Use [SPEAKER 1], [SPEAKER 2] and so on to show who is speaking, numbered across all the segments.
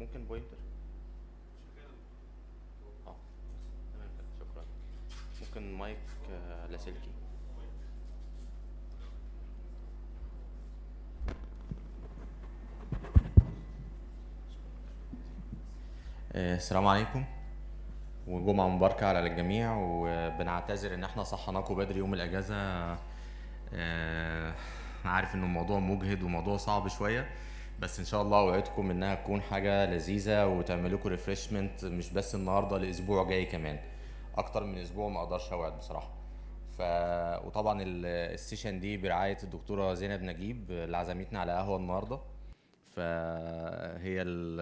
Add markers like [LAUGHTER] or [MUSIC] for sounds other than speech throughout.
[SPEAKER 1] ممكن بوينتر اه تمام شكرا ممكن مايك آه، لاسلكي آه، السلام عليكم وجمعة مباركة على الجميع وبنعتذر ان احنا صحناكم بدري يوم الاجازة آه، عارف ان الموضوع مجهد وموضوع صعب شوية بس ان شاء الله اوعدكم انها تكون حاجه لذيذه وتعمل لكم ريفرشمنت مش بس النهارده لاسبوع جاي كمان اكتر من اسبوع ما اقدرش اوعد بصراحه ف وطبعا السيشن دي برعايه الدكتوره زينب نجيب اللي عزمتنا على قهوه النهارده فهي ال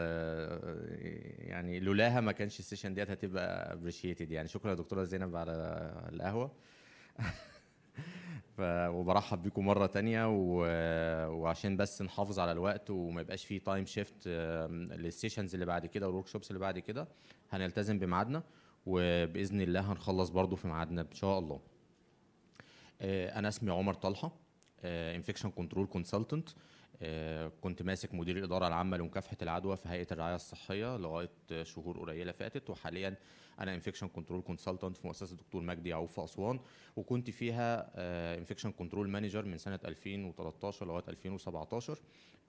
[SPEAKER 1] يعني لولاها ما كانش السيشن ديت هتبقى ابريشيتد يعني شكرا يا دكتوره زينب على القهوه [LAUGHS] ف... وبرحب بيكم مره تانية و... وعشان بس نحافظ على الوقت وما يبقاش فيه تايم شيفت للسيشنز اللي بعد كده والورك شوبس اللي بعد كده هنلتزم بميعادنا وباذن الله هنخلص برضو في ميعادنا ان شاء الله آه، انا اسمي عمر طلحه انفكشن كنترول كونسلتنت كنت ماسك مدير الاداره العامه لمكافحه العدوى في هيئه الرعايه الصحيه لغايه شهور قليله فاتت وحاليا انا انفكشن كنترول كونسلتنت في مؤسسه الدكتور مجدي يعقوب في اسوان وكنت فيها انفكشن كنترول مانجر من سنه 2013 لغايه 2017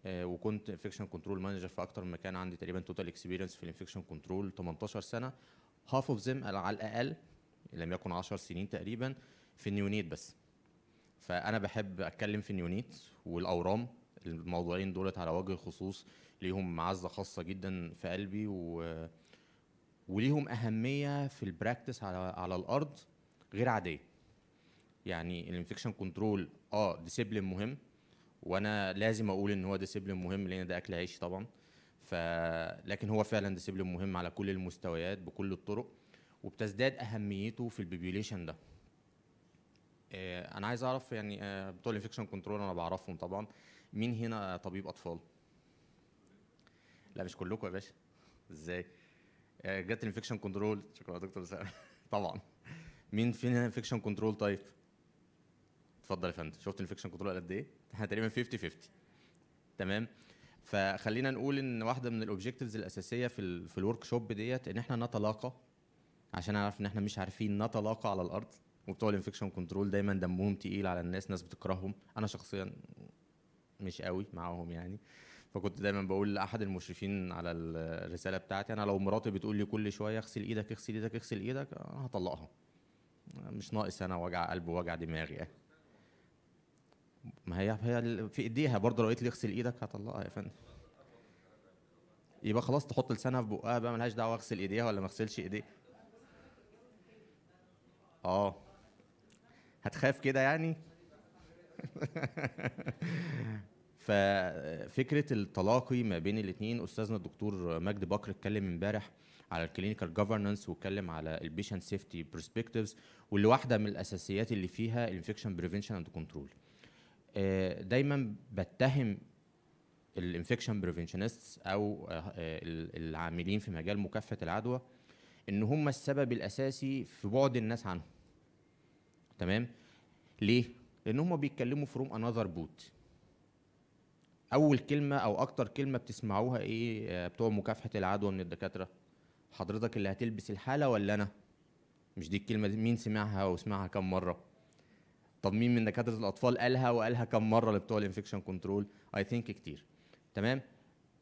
[SPEAKER 1] آه، وكنت انفكشن كنترول مانجر في اكتر من مكان عندي تقريبا توتال اكسبيرينس في الانفكشن كنترول 18 سنه هاف اوف ذيم على الاقل لم يكن 10 سنين تقريبا في النيونيت بس فانا بحب اتكلم في النيونيت والاورام الموضوعين دولت على وجه الخصوص ليهم معزه خاصه جدا في قلبي و وليهم اهميه في البراكتس على على الارض غير عاديه يعني الانفكشن كنترول اه ديسيبلين مهم وانا لازم اقول ان هو ديسيبلين مهم لان ده اكل عيشي طبعا ف لكن هو فعلا ديسيبلين مهم على كل المستويات بكل الطرق وبتزداد اهميته في البيبيوليشن ده آه، انا عايز اعرف يعني آه، بتوع الانفكشن كنترول انا بعرفهم طبعا مين هنا طبيب اطفال لا مش كلكم يا باشا ازاي جت الانفكشن كنترول شكرا يا دكتور سامي [LAUGHS] طبعا مين فينا انفكشن كنترول تايب اتفضل يا فندم شفت الانفكشن كنترول قد ايه احنا تقريبا 50 50 تمام فخلينا نقول ان واحده من الاوبجكتيفز الاساسيه في في الورك شوب ديت ان احنا نتلاقى عشان اعرف ان احنا مش عارفين نتلاقى على الارض وبتوع الانفكشن كنترول دايما دمهم تقيل على الناس ناس بتكرههم انا شخصيا مش قوي معاهم يعني فكنت دايما بقول لاحد المشرفين على الرساله بتاعتي انا لو مراتي بتقول لي كل شويه اغسل ايدك اغسل ايدك اغسل ايدك انا هطلقها مش ناقص انا وجع قلب ووجع دماغي يعني. ما هي هي في ايديها برضه لو قلت لي اغسل ايدك هطلقها يا فندم يبقى خلاص تحط لسانها في بقها بقى ملهاش دعوه اغسل ايديها ولا ما اغسلش ايديها اه هتخاف كده يعني [LAUGHS] ففكره التلاقي ما بين الاثنين استاذنا الدكتور مجد بكر اتكلم امبارح على الكلينيكال جوفرنس واتكلم على البيشنت سيفتي برسبكتيفز واللي واحده من الاساسيات اللي فيها الانفكشن بريفنشن اند كنترول دايما بتهم الانفكشن بريفنشنستس او آه، العاملين في مجال مكافحه العدوى ان هم السبب الاساسي في بعد الناس عنهم تمام ليه لان هم بيتكلموا فروم انذر بوت اول كلمه او اكتر كلمه بتسمعوها ايه آه، بتوع مكافحه العدوى من الدكاتره حضرتك اللي هتلبس الحاله ولا انا مش دي الكلمه دي مين سمعها وسمعها كم مره طب مين من دكاتره الاطفال قالها وقالها كم مره لبتوع الانفكشن كنترول اي ثينك كتير تمام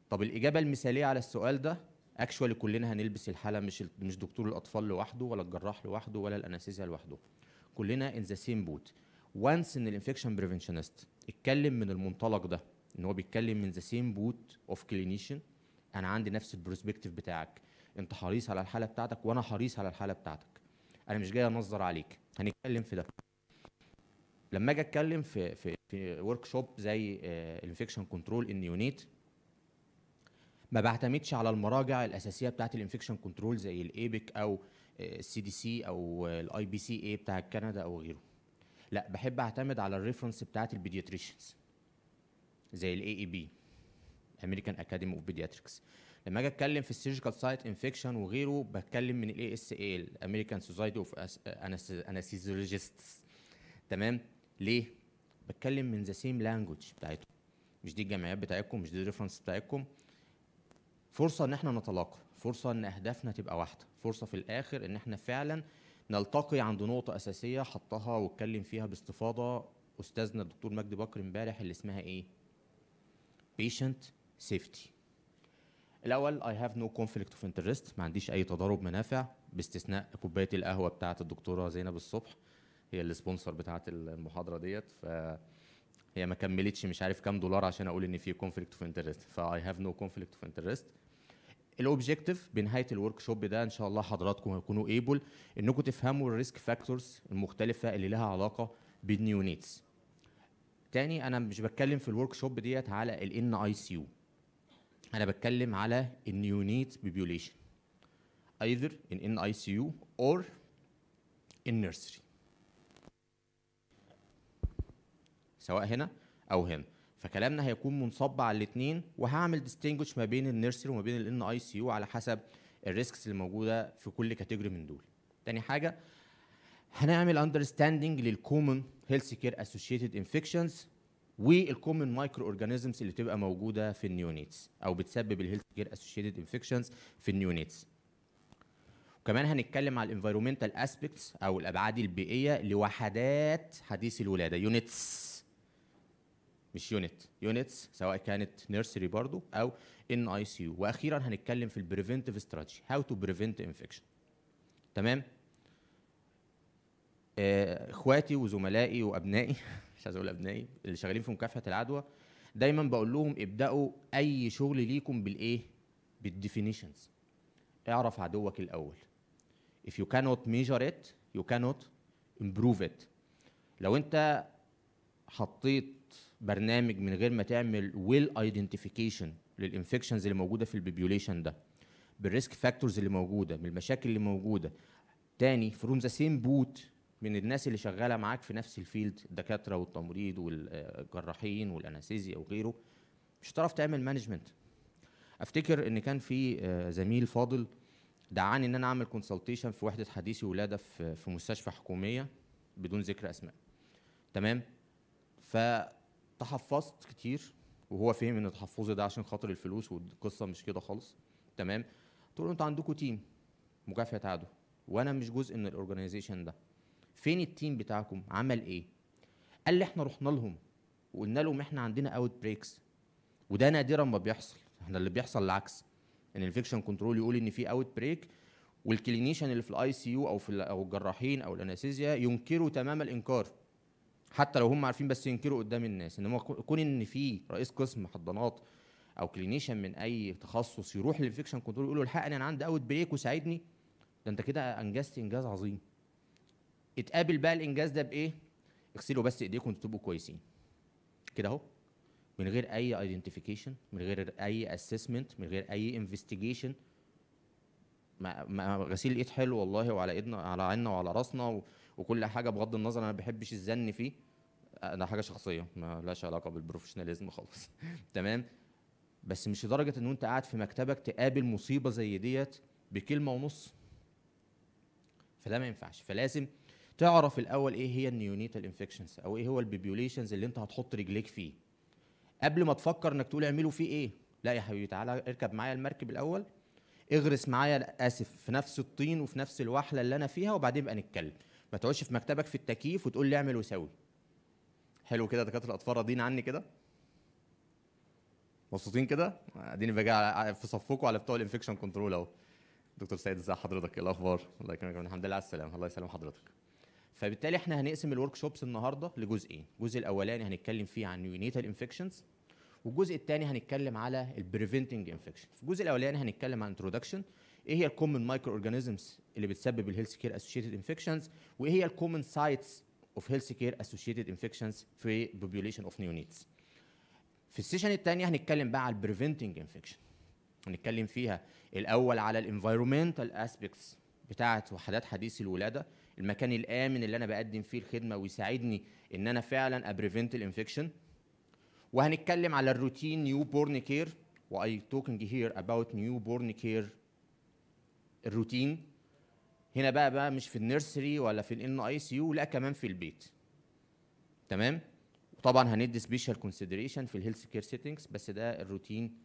[SPEAKER 1] طب الاجابه المثاليه على السؤال ده اكشوالي كلنا هنلبس الحاله مش مش دكتور الاطفال لوحده ولا الجراح لوحده ولا الانستيزيا لوحده كلنا ان ذا سيم بوت وانس ان الانفكشن بريفنشنست اتكلم من المنطلق ده ان هو بيتكلم من ذا سيم بوت اوف كلينيشن انا عندي نفس البروسبكتيف بتاعك انت حريص على الحاله بتاعتك وانا حريص على الحاله بتاعتك انا مش جاي انظر عليك هنتكلم في ده لما اجي اتكلم في في في ورك شوب زي الانفكشن كنترول ان يونيت ما بعتمدش على المراجع الاساسيه بتاعت الانفكشن كنترول زي الايبك او السي دي سي او الاي بي سي اي بتاع كندا او غيره لا بحب اعتمد على الريفرنس بتاعت البيدياتريشنز زي الاي اي بي امريكان اكاديمي اوف بيدياتريكس لما اجي اتكلم في السيرجيكال سايت انفكشن وغيره بتكلم من الاي اس اي الامريكان سوسايتي اوف انستيزيولوجيستس تمام ليه بتكلم من ذا سيم لانجوج بتاعتهم مش دي الجمعيات بتاعتكم مش دي الريفرنس بتاعتكم فرصه ان احنا نتلاقى فرصه ان اهدافنا تبقى واحده فرصه في الاخر ان احنا فعلا نلتقي عند نقطه اساسيه حطها واتكلم فيها باستفاضه استاذنا الدكتور مجدي بكر امبارح اللي اسمها ايه patient safety الاول I have no conflict of interest ما عنديش اي تضارب منافع باستثناء كوبايه القهوه بتاعه الدكتوره زينب الصبح هي السبونسر بتاعه المحاضره ديت ف هي ما كملتش مش عارف كام دولار عشان اقول ان في كونفليكت اوف انترست فاي هاف نو كونفليكت اوف انترست الاوبجيكتيف بنهايه الورك شوب ده ان شاء الله حضراتكم هتكونوا ايبل انكم تفهموا الريسك فاكتورز المختلفه اللي لها علاقه بالنيونيتس تاني انا مش بتكلم في الورك شوب ديت على الان اي سي يو انا بتكلم على النيونيت بيبيوليشن either in NICU or in nursery سواء هنا او هنا فكلامنا هيكون منصب على الاثنين وهعمل ديستنجوش ما بين النيرسري وما بين الان اي سي يو على حسب الريسكس اللي موجوده في كل كاتيجوري من دول تاني حاجه هنعمل understanding للكومن هيلث كير اسوشيتد انفكشنز والكومن مايكرو اورجانيزمز اللي بتبقى موجوده في النيونيتس او بتسبب الهيلث كير اسوشيتد انفكشنز في النيونيتس وكمان هنتكلم على الانفيرومنتال اسبيكتس او الابعاد البيئيه لوحدات حديث الولاده يونتس مش يونت يونتس سواء كانت نيرسري برضو او ان اي سي واخيرا هنتكلم في البريفنتيف استراتيجي هاو تو بريفنت انفكشن تمام آه، اخواتي وزملائي وابنائي [LAUGHS] مش عايز اقول ابنائي اللي شغالين في مكافحه العدوى دايما بقول لهم ابداوا اي شغل ليكم بالايه بالديفينيشنز اعرف عدوك الاول if you cannot measure it you cannot improve it لو انت حطيت برنامج من غير ما تعمل ويل ايدنتيفيكيشن للانفكشنز اللي موجوده في البيبيوليشن ده بالريسك فاكتورز اللي موجوده بالمشاكل اللي موجوده تاني فروم ذا سيم بوت من الناس اللي شغاله معاك في نفس الفيلد الدكاتره والتمريض والجراحين والانستيزيا وغيره مش هتعرف تعمل مانجمنت افتكر ان كان في آه، زميل فاضل دعاني ان انا اعمل كونسلتيشن في وحده حديثي ولاده في مستشفى حكوميه بدون ذكر اسماء تمام فتحفظت كتير وهو فهم ان تحفظي ده عشان خاطر الفلوس والقصه مش كده خالص تمام تقول انتوا عندكم تيم مكافاه عدو وانا مش جزء من الاورجنايزيشن ده فين التيم بتاعكم عمل ايه قال لي احنا رحنا لهم وقلنا لهم احنا عندنا اوت بريكس وده نادرا ما بيحصل احنا اللي بيحصل العكس ان الانفكشن كنترول يقول ان في اوت بريك والكلينيشن اللي في الاي سي يو او في او الجراحين او الانستيزيا ينكروا تمام الانكار حتى لو هم عارفين بس ينكروا قدام الناس انما كون ان في رئيس قسم حضانات او كلينيشن من اي تخصص يروح للانفكشن كنترول يقول له الحقني انا عندي اوت بريك وساعدني ده انت كده انجزت انجاز عظيم اتقابل بقى الانجاز ده بايه اغسلوا بس ايديكم تبقوا كويسين كده اهو من غير اي ايدنتيفيكيشن من غير اي اسسمنت من غير اي انفستيجيشن ما غسيل الايد حلو والله وعلى ايدنا على عيننا وعلى راسنا وكل حاجه بغض النظر انا ما بحبش الزن فيه ده حاجه شخصيه ما لهاش علاقه بالبروفيشناليزم خالص [LAUGHS] تمام بس مش لدرجه ان انت قاعد في مكتبك تقابل مصيبه زي ديت بكلمه ونص فده ما ينفعش فلازم تعرف الاول ايه هي النيونيتال انفكشنز او ايه هو البيبيوليشنز اللي انت هتحط رجليك فيه قبل ما تفكر انك تقول اعملوا فيه ايه لا يا حبيبي تعالى اركب معايا المركب الاول اغرس معايا اسف في نفس الطين وفي نفس الوحله اللي انا فيها وبعدين بقى نتكلم ما تقعدش في مكتبك في التكييف وتقول لي اعمل وسوي حلو كده دكاتره الاطفال راضيين عني كده مبسوطين كده اديني بقى في صفكم على بتوع الانفكشن كنترول اهو دكتور سيد ازي حضرتك ايه الاخبار الله يكرمك الحمد لله على السلامه الله يسلم حضرتك فبالتالي احنا هنقسم الورك شوبس النهارده لجزئين الجزء الاولاني هنتكلم فيه عن نيونيتال انفكشنز والجزء الثاني هنتكلم على البريفنتنج انفكشن في الجزء الاولاني هنتكلم عن انتروداكشن ايه هي الكومن مايكرو اورجانيزمز اللي بتسبب الهيلث كير اسوشيتد انفكشنز وايه هي الكومن سايتس اوف هيلث كير اسوشيتد انفكشنز في بوبوليشن اوف نيونيتس في السيشن الثاني هنتكلم بقى على البريفنتنج انفكشن هنتكلم فيها الاول على الانفايرومنتال اسبيكتس بتاعه وحدات حديث الولاده المكان الامن اللي انا بقدم فيه الخدمه ويساعدني ان انا فعلا ابريفنت الانفكشن وهنتكلم على الروتين نيو بورن كير واي توكنج هير اباوت نيو بورن كير الروتين هنا بقى بقى مش في النيرسري ولا في الان اي سي يو لا كمان في البيت تمام طبعا هندي سبيشال كونسيدريشن في الهيلث كير سيتنجز بس ده الروتين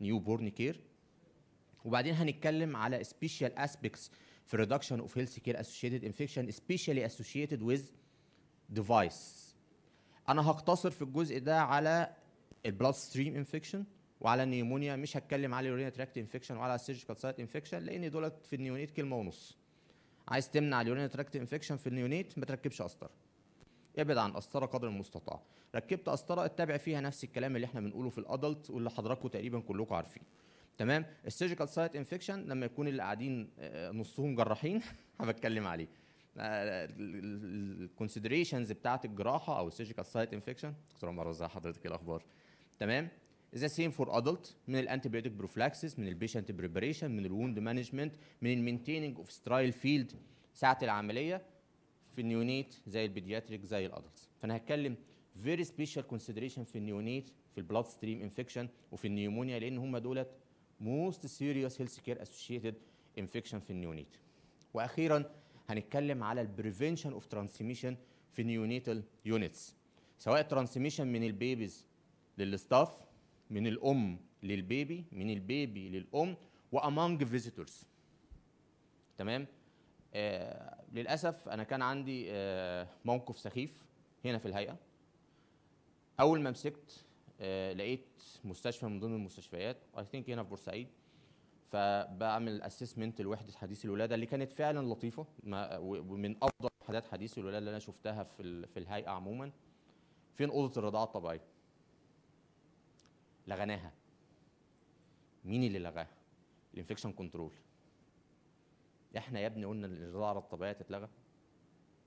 [SPEAKER 1] نيو بورن كير وبعدين هنتكلم على سبيشال اسبيكتس في reduction of كير associated infection especially associated with device انا هقتصر في الجزء ده على البلاد ستريم انفكشن وعلى النيمونيا مش هتكلم على اليورين تراكت انفكشن وعلى السيرجيكال سايت انفكشن لان دولت في النيونيت كلمه ونص عايز تمنع اليورين تراكت انفكشن في النيونيت ما تركبش قسطره ابعد عن قسطره قدر المستطاع ركبت قسطره اتبع فيها نفس الكلام اللي احنا بنقوله في الادلت واللي حضراتكم تقريبا كلكم عارفينه تمام السيرجيكال سايت انفكشن لما يكون اللي قاعدين آه، نصهم جراحين [LAUGHS] هبتكلم عليه آه، الكونسيدريشنز بتاعت الجراحه او السيرجيكال سايت انفكشن دكتور عمر ازي حضرتك ايه الاخبار تمام ذا سيم فور ادلت من الانتيبيوتيك بروفلاكسس من البيشنت بريباريشن من الووند مانجمنت من المينتيننج اوف سترايل فيلد ساعه العمليه في النيونيت زي البيدياتريك زي الادلتس فانا هتكلم فيري سبيشال كونسيدريشن في النيونيت في البلاد ستريم انفكشن وفي النيومونيا لان هم دولت most serious health care associated infection في النيونيت واخيرا هنتكلم على البريفنشن اوف ترانسميشن في النيونيتال يونتس سواء ترانسميشن من البيبيز للستاف من الام للبيبي من البيبي للام وامونج فيزيتورز تمام آه للاسف انا كان عندي آه موقف سخيف هنا في الهيئه اول ما مسكت آه، لقيت مستشفى من ضمن المستشفيات اي ثينك هنا في بورسعيد فبعمل اسسمنت لوحده حديث الولاده اللي كانت فعلا لطيفه ومن افضل وحدات حديث الولاده اللي انا شفتها في في الهيئه عموما فين اوضه الرضاعه الطبيعيه لغناها مين اللي لغاها الانفكشن كنترول احنا يا ابني قلنا ان الرضاعه الطبيعيه تتلغى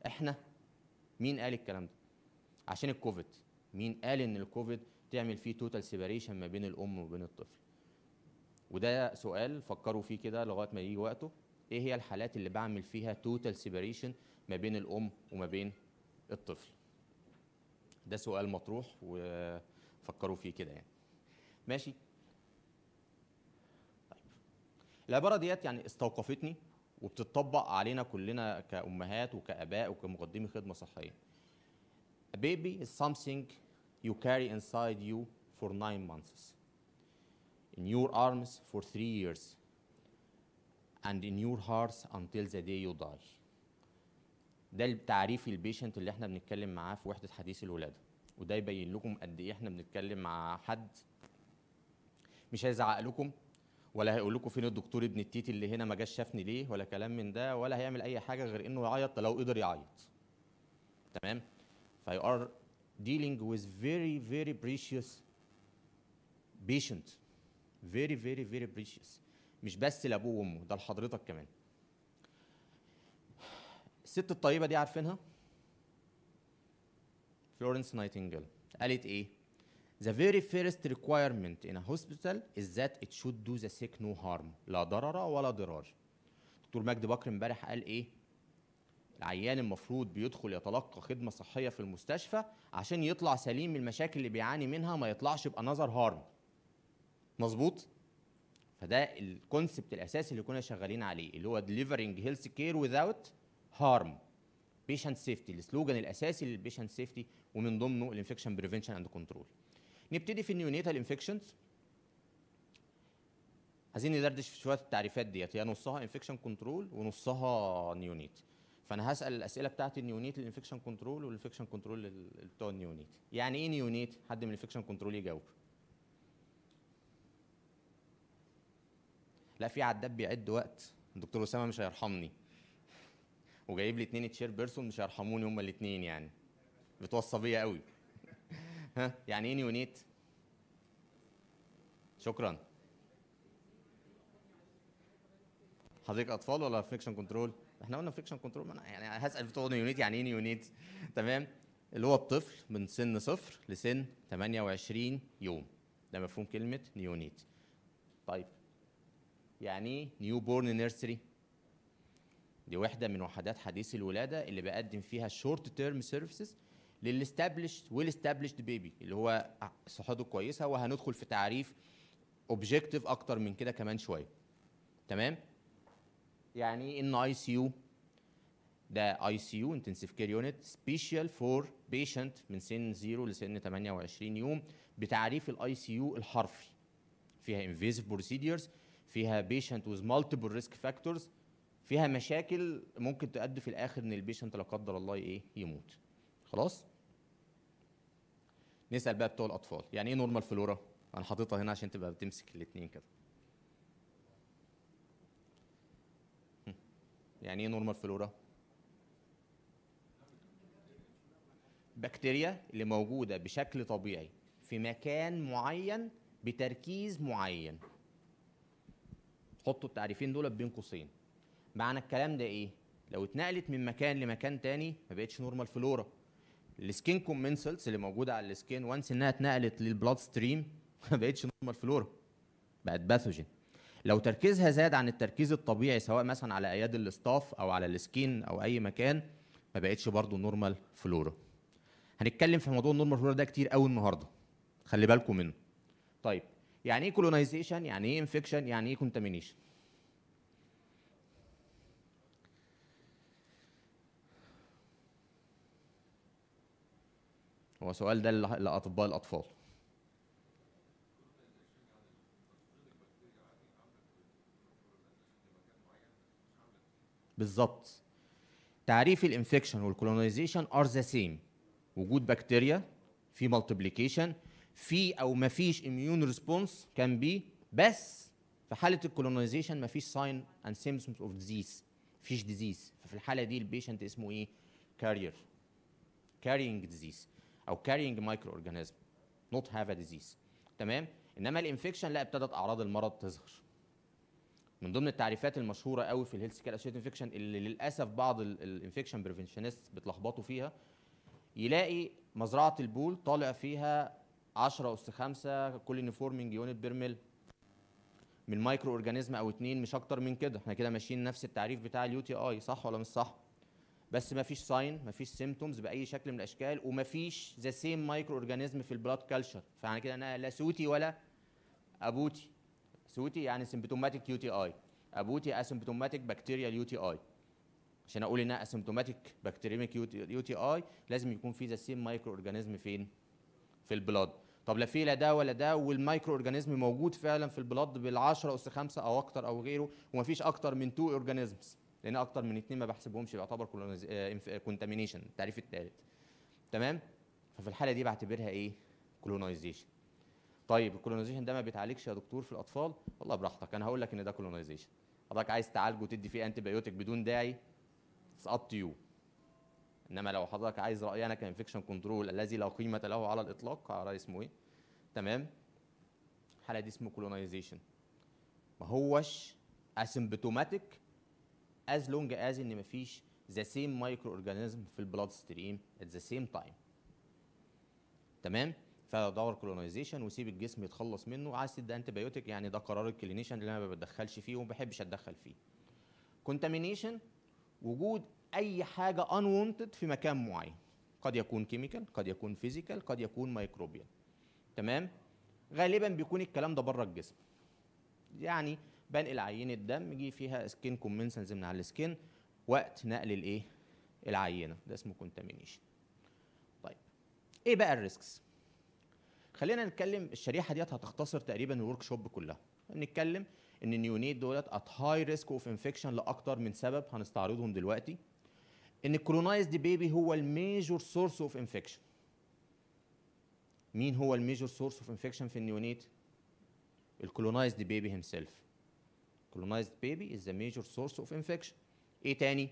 [SPEAKER 1] احنا مين قال الكلام ده عشان الكوفيد مين قال ان الكوفيد تعمل فيه توتال سيباريشن ما بين الام وبين الطفل وده سؤال فكروا فيه كده لغايه ما يجي وقته ايه هي الحالات اللي بعمل فيها توتال سيباريشن ما بين الام وما بين الطفل ده سؤال مطروح وفكروا فيه كده يعني ماشي طيب العباره ديت يعني استوقفتني وبتطبق علينا كلنا كامهات وكاباء وكمقدمي خدمه صحيه بيبي از is you carry inside you for nine months, in your arms for three years, and in your hearts until the day you die. ده التعريف البيشنت اللي احنا بنتكلم معاه في وحده حديث الولاده وده يبين لكم قد ايه احنا بنتكلم مع حد مش هيزعق لكم ولا هيقول لكم فين الدكتور ابن التيتي اللي هنا ما جاش شافني ليه ولا كلام من ده ولا هيعمل اي حاجه غير انه يعيط لو قدر يعيط تمام فيو ار dealing with very, very precious patient. Very, very, very precious. مش بس لابوه وامه ده لحضرتك كمان. الست الطيبه دي عارفينها؟ فلورنس نايتنجل قالت ايه؟ The very first requirement in a hospital is that it should do the sick no harm لا ضرر ولا ضرار. دكتور مجدي بكر امبارح قال ايه؟ العيان المفروض بيدخل يتلقى خدمه صحيه في المستشفى عشان يطلع سليم من المشاكل اللي بيعاني منها ما يطلعش بانذر هارم مظبوط فده الكونسبت الاساسي اللي كنا شغالين عليه اللي هو delivering health care without harm patient safety السلوجان الاساسي للبيشنت سيفتي ومن ضمنه الانفكشن بريفنشن اند كنترول نبتدي في النيونيتال انفكشنز عايزين ندردش في شويه التعريفات ديت هي نصها انفكشن كنترول ونصها نيونيتال فانا هسال الاسئله بتاعت النيونيت للانفكشن كنترول والانفكشن كنترول بتوع النيونيت يعني ايه نيونيت حد من الانفكشن كنترول يجاوب لا في عداد بيعد وقت الدكتور اسامه مش هيرحمني وجايب لي اتنين تشير بيرسون مش هيرحموني هما الاتنين يعني بتوصى بيا قوي [LAUGHS] ها يعني ايه نيونيت شكرا حضرتك اطفال ولا فيكشن كنترول احنا قلنا فريكشن كنترول يعني هسال بتوع يونيت يعني ايه يونيت تمام اللي هو الطفل من سن صفر لسن 28 يوم ده مفهوم كلمه نيونيت طيب يعني ايه نيو بورن نيرسري دي وحده من وحدات حديث الولاده اللي بقدم فيها الشورت تيرم سيرفيسز للاستابلشد والاستابلشد بيبي اللي هو صحته كويسه وهندخل في تعريف اوبجيكتيف اكتر من كده كمان شويه تمام يعني ايه ان اي سي يو ده اي سي يو انتنسيف كير يونت سبيشال فور بيشنت من سن 0 لسن 28 يوم بتعريف الاي سي يو الحرفي فيها انفيزيف بروسيديرز فيها بيشنت ويز مالتيبل ريسك فاكتورز فيها مشاكل ممكن تؤدي في الاخر ان البيشنت لا قدر الله ايه يموت خلاص نسال بقى بتوع الاطفال يعني ايه نورمال فلورا انا حاططها هنا عشان تبقى بتمسك الاثنين كده يعني ايه نورمال فلورا بكتيريا اللي موجوده بشكل طبيعي في مكان معين بتركيز معين حطوا التعريفين دول بين قوسين معنى الكلام ده ايه لو اتنقلت من مكان لمكان تاني ما بقتش نورمال فلورا السكين كومنسلز اللي موجوده على السكين وانس انها اتنقلت للبلاد ستريم [LAUGHS] ما بقتش نورمال فلورا بقت باثوجين لو تركيزها زاد عن التركيز الطبيعي سواء مثلا على ايادي الاستاف او على السكين او اي مكان ما بقتش برضه نورمال فلورا هنتكلم في موضوع النورمال فلورا ده كتير قوي النهارده خلي بالكم منه طيب يعني ايه كولونايزيشن يعني ايه انفكشن يعني ايه كونتامينيشن هو سؤال ده لاطباء الاطفال بالظبط تعريف الانفكشن والكولونيزيشن ار ذا سيم وجود بكتيريا في مالتيبليكيشن في او ما فيش اميون ريسبونس كان بي بس في حاله الكولونيزيشن ما فيش ساين اند سيمبتومز اوف ديزيز فيش ديزيز ففي الحاله دي البيشنت اسمه ايه كارير كارينج ديزيز او كارينج مايكرو اورجانيزم نوت هاف ا ديزيز تمام انما الانفكشن لا ابتدت اعراض المرض تظهر من ضمن التعريفات المشهوره قوي في الهيلث كير اسوشيت انفكشن اللي للاسف بعض الانفكشن بريفنشنست بتلخبطوا فيها يلاقي مزرعه البول طالع فيها 10 اس 5 نيفورمنج يونت بيرمل من مايكرو اورجانيزم او اتنين مش اكتر من كده احنا كده ماشيين نفس التعريف بتاع اليو تي اي صح ولا مش صح بس ما فيش ساين ما فيش سيمتومز باي شكل من الاشكال وما فيش ذا سيم مايكرو اورجانيزم في البلاد كلتشر فاحنا كده انا لا سوتي ولا ابوتي سوتي يعني سيمبتوماتيك يو تي اي ابوتي اسيمبتوماتيك بكتيريال يو تي اي عشان اقول انها اسيمبتوماتيك بكتيريميك يو تي اي لازم يكون في ذا سيم مايكرو اورجانيزم فين في البلاد طب لا في لا ده ولا ده والمايكرو اورجانيزم موجود فعلا في البلاد بال10 اس 5 او اكتر او غيره ومفيش اكتر من تو اورجانيزمز لان اكتر من اثنين ما بحسبهمش يعتبر كونتامينيشن آه، آه، التعريف الثالث تمام ففي الحاله دي بعتبرها ايه كلونايزيشن طيب الكولونيزيشن ده ما بيتعالجش يا دكتور في الاطفال والله براحتك انا هقول لك ان ده كولونيزيشن حضرتك عايز تعالجه وتدي فيه انتي بايوتيك بدون داعي اتس اب تو يو انما لو حضرتك عايز رايي انا كانفكشن كنترول الذي لا قيمه له على الاطلاق على اسمه ايه تمام الحاله دي اسمه كولونيزيشن ما هوش اسيمبتوماتيك از لونج از ان مفيش ذا سيم مايكرو اورجانيزم في البلاد ستريم ات ذا سيم تايم تمام فدور كولونايزيشن وسيب الجسم يتخلص منه عايز تدي انتي بايوتيك يعني ده قرار الكلينيشن اللي انا ما بتدخلش فيه وما بحبش اتدخل فيه كونتامينيشن وجود اي حاجه انوونتد في مكان معين قد يكون كيميكال قد يكون فيزيكال قد يكون مايكروبيال تمام غالبا بيكون الكلام ده بره الجسم يعني بنقل عينه دم جه فيها سكين كومنسنز من على السكين وقت نقل الايه العينه ده اسمه كونتامينيشن طيب ايه بقى الريسكس خلينا نتكلم الشريحه ديت هتختصر تقريبا الورك شوب كلها نتكلم ان النيونيت دولت ات هاي ريسك اوف انفكشن لاكتر من سبب هنستعرضهم دلوقتي ان الكولونايزد بيبي هو الميجور سورس اوف انفكشن مين هو الميجور سورس اوف انفكشن في النيونيت الكولونايزد بيبي هيم سيلف colonized بيبي از ذا ميجور سورس اوف انفكشن ايه تاني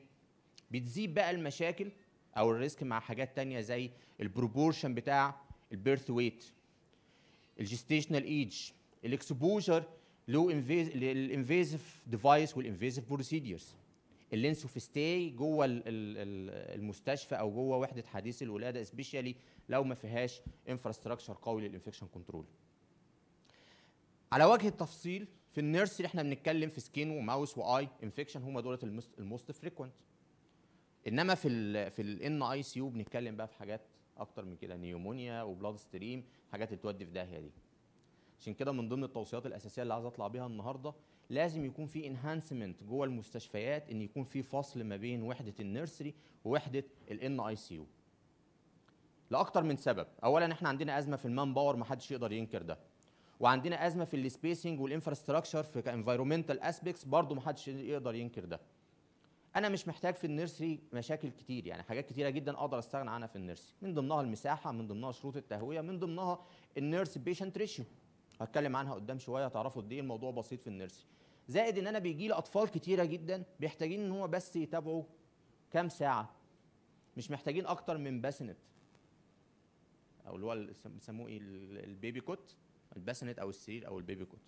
[SPEAKER 1] بتزيد بقى المشاكل او الريسك مع حاجات تانية زي البروبورشن بتاع البيرث ويت الجستيشنال ايج الاكسبوجر لو الانفيزف ديفايس والانفيزف بروسيديرز اللينس اوف ستاي جوه المستشفى او جوه وحده حديث الولاده سبيشالي لو ما فيهاش انفراستراكشر قوي للانفكشن كنترول على وجه التفصيل في النيرسري احنا بنتكلم في سكين وماوس واي انفكشن هم دولت الموست فريكوينت انما في الـ في الان اي سي يو بنتكلم بقى في حاجات اكتر من كده نيومونيا وبلاد ستريم حاجات تودي في داهيه دي عشان كده من ضمن التوصيات الاساسيه اللي عايز اطلع بيها النهارده لازم يكون في انهانسمنت جوه المستشفيات ان يكون في فصل ما بين وحده النيرسري ووحده الان اي سي يو لاكتر من سبب اولا احنا عندنا ازمه في المان باور ما حدش يقدر ينكر ده وعندنا ازمه في السبيسنج والانفراستراكشر في انفايرمنتال اسبيكتس برضه ما حدش يقدر ينكر ده انا مش محتاج في النيرسري مشاكل كتير يعني حاجات كتيره جدا اقدر استغنى عنها في النيرسري من ضمنها المساحه من ضمنها شروط التهويه من ضمنها النيرس بيشنت ريشيو هتكلم عنها قدام شويه تعرفوا قد ايه الموضوع بسيط في النيرسري زائد ان انا بيجي لي اطفال كتيره جدا بيحتاجين ان هو بس يتابعوا كام ساعه مش محتاجين اكتر من باسنت او اللي هو بيسموه ايه البيبي كوت الباسنت او السرير او البيبي كوت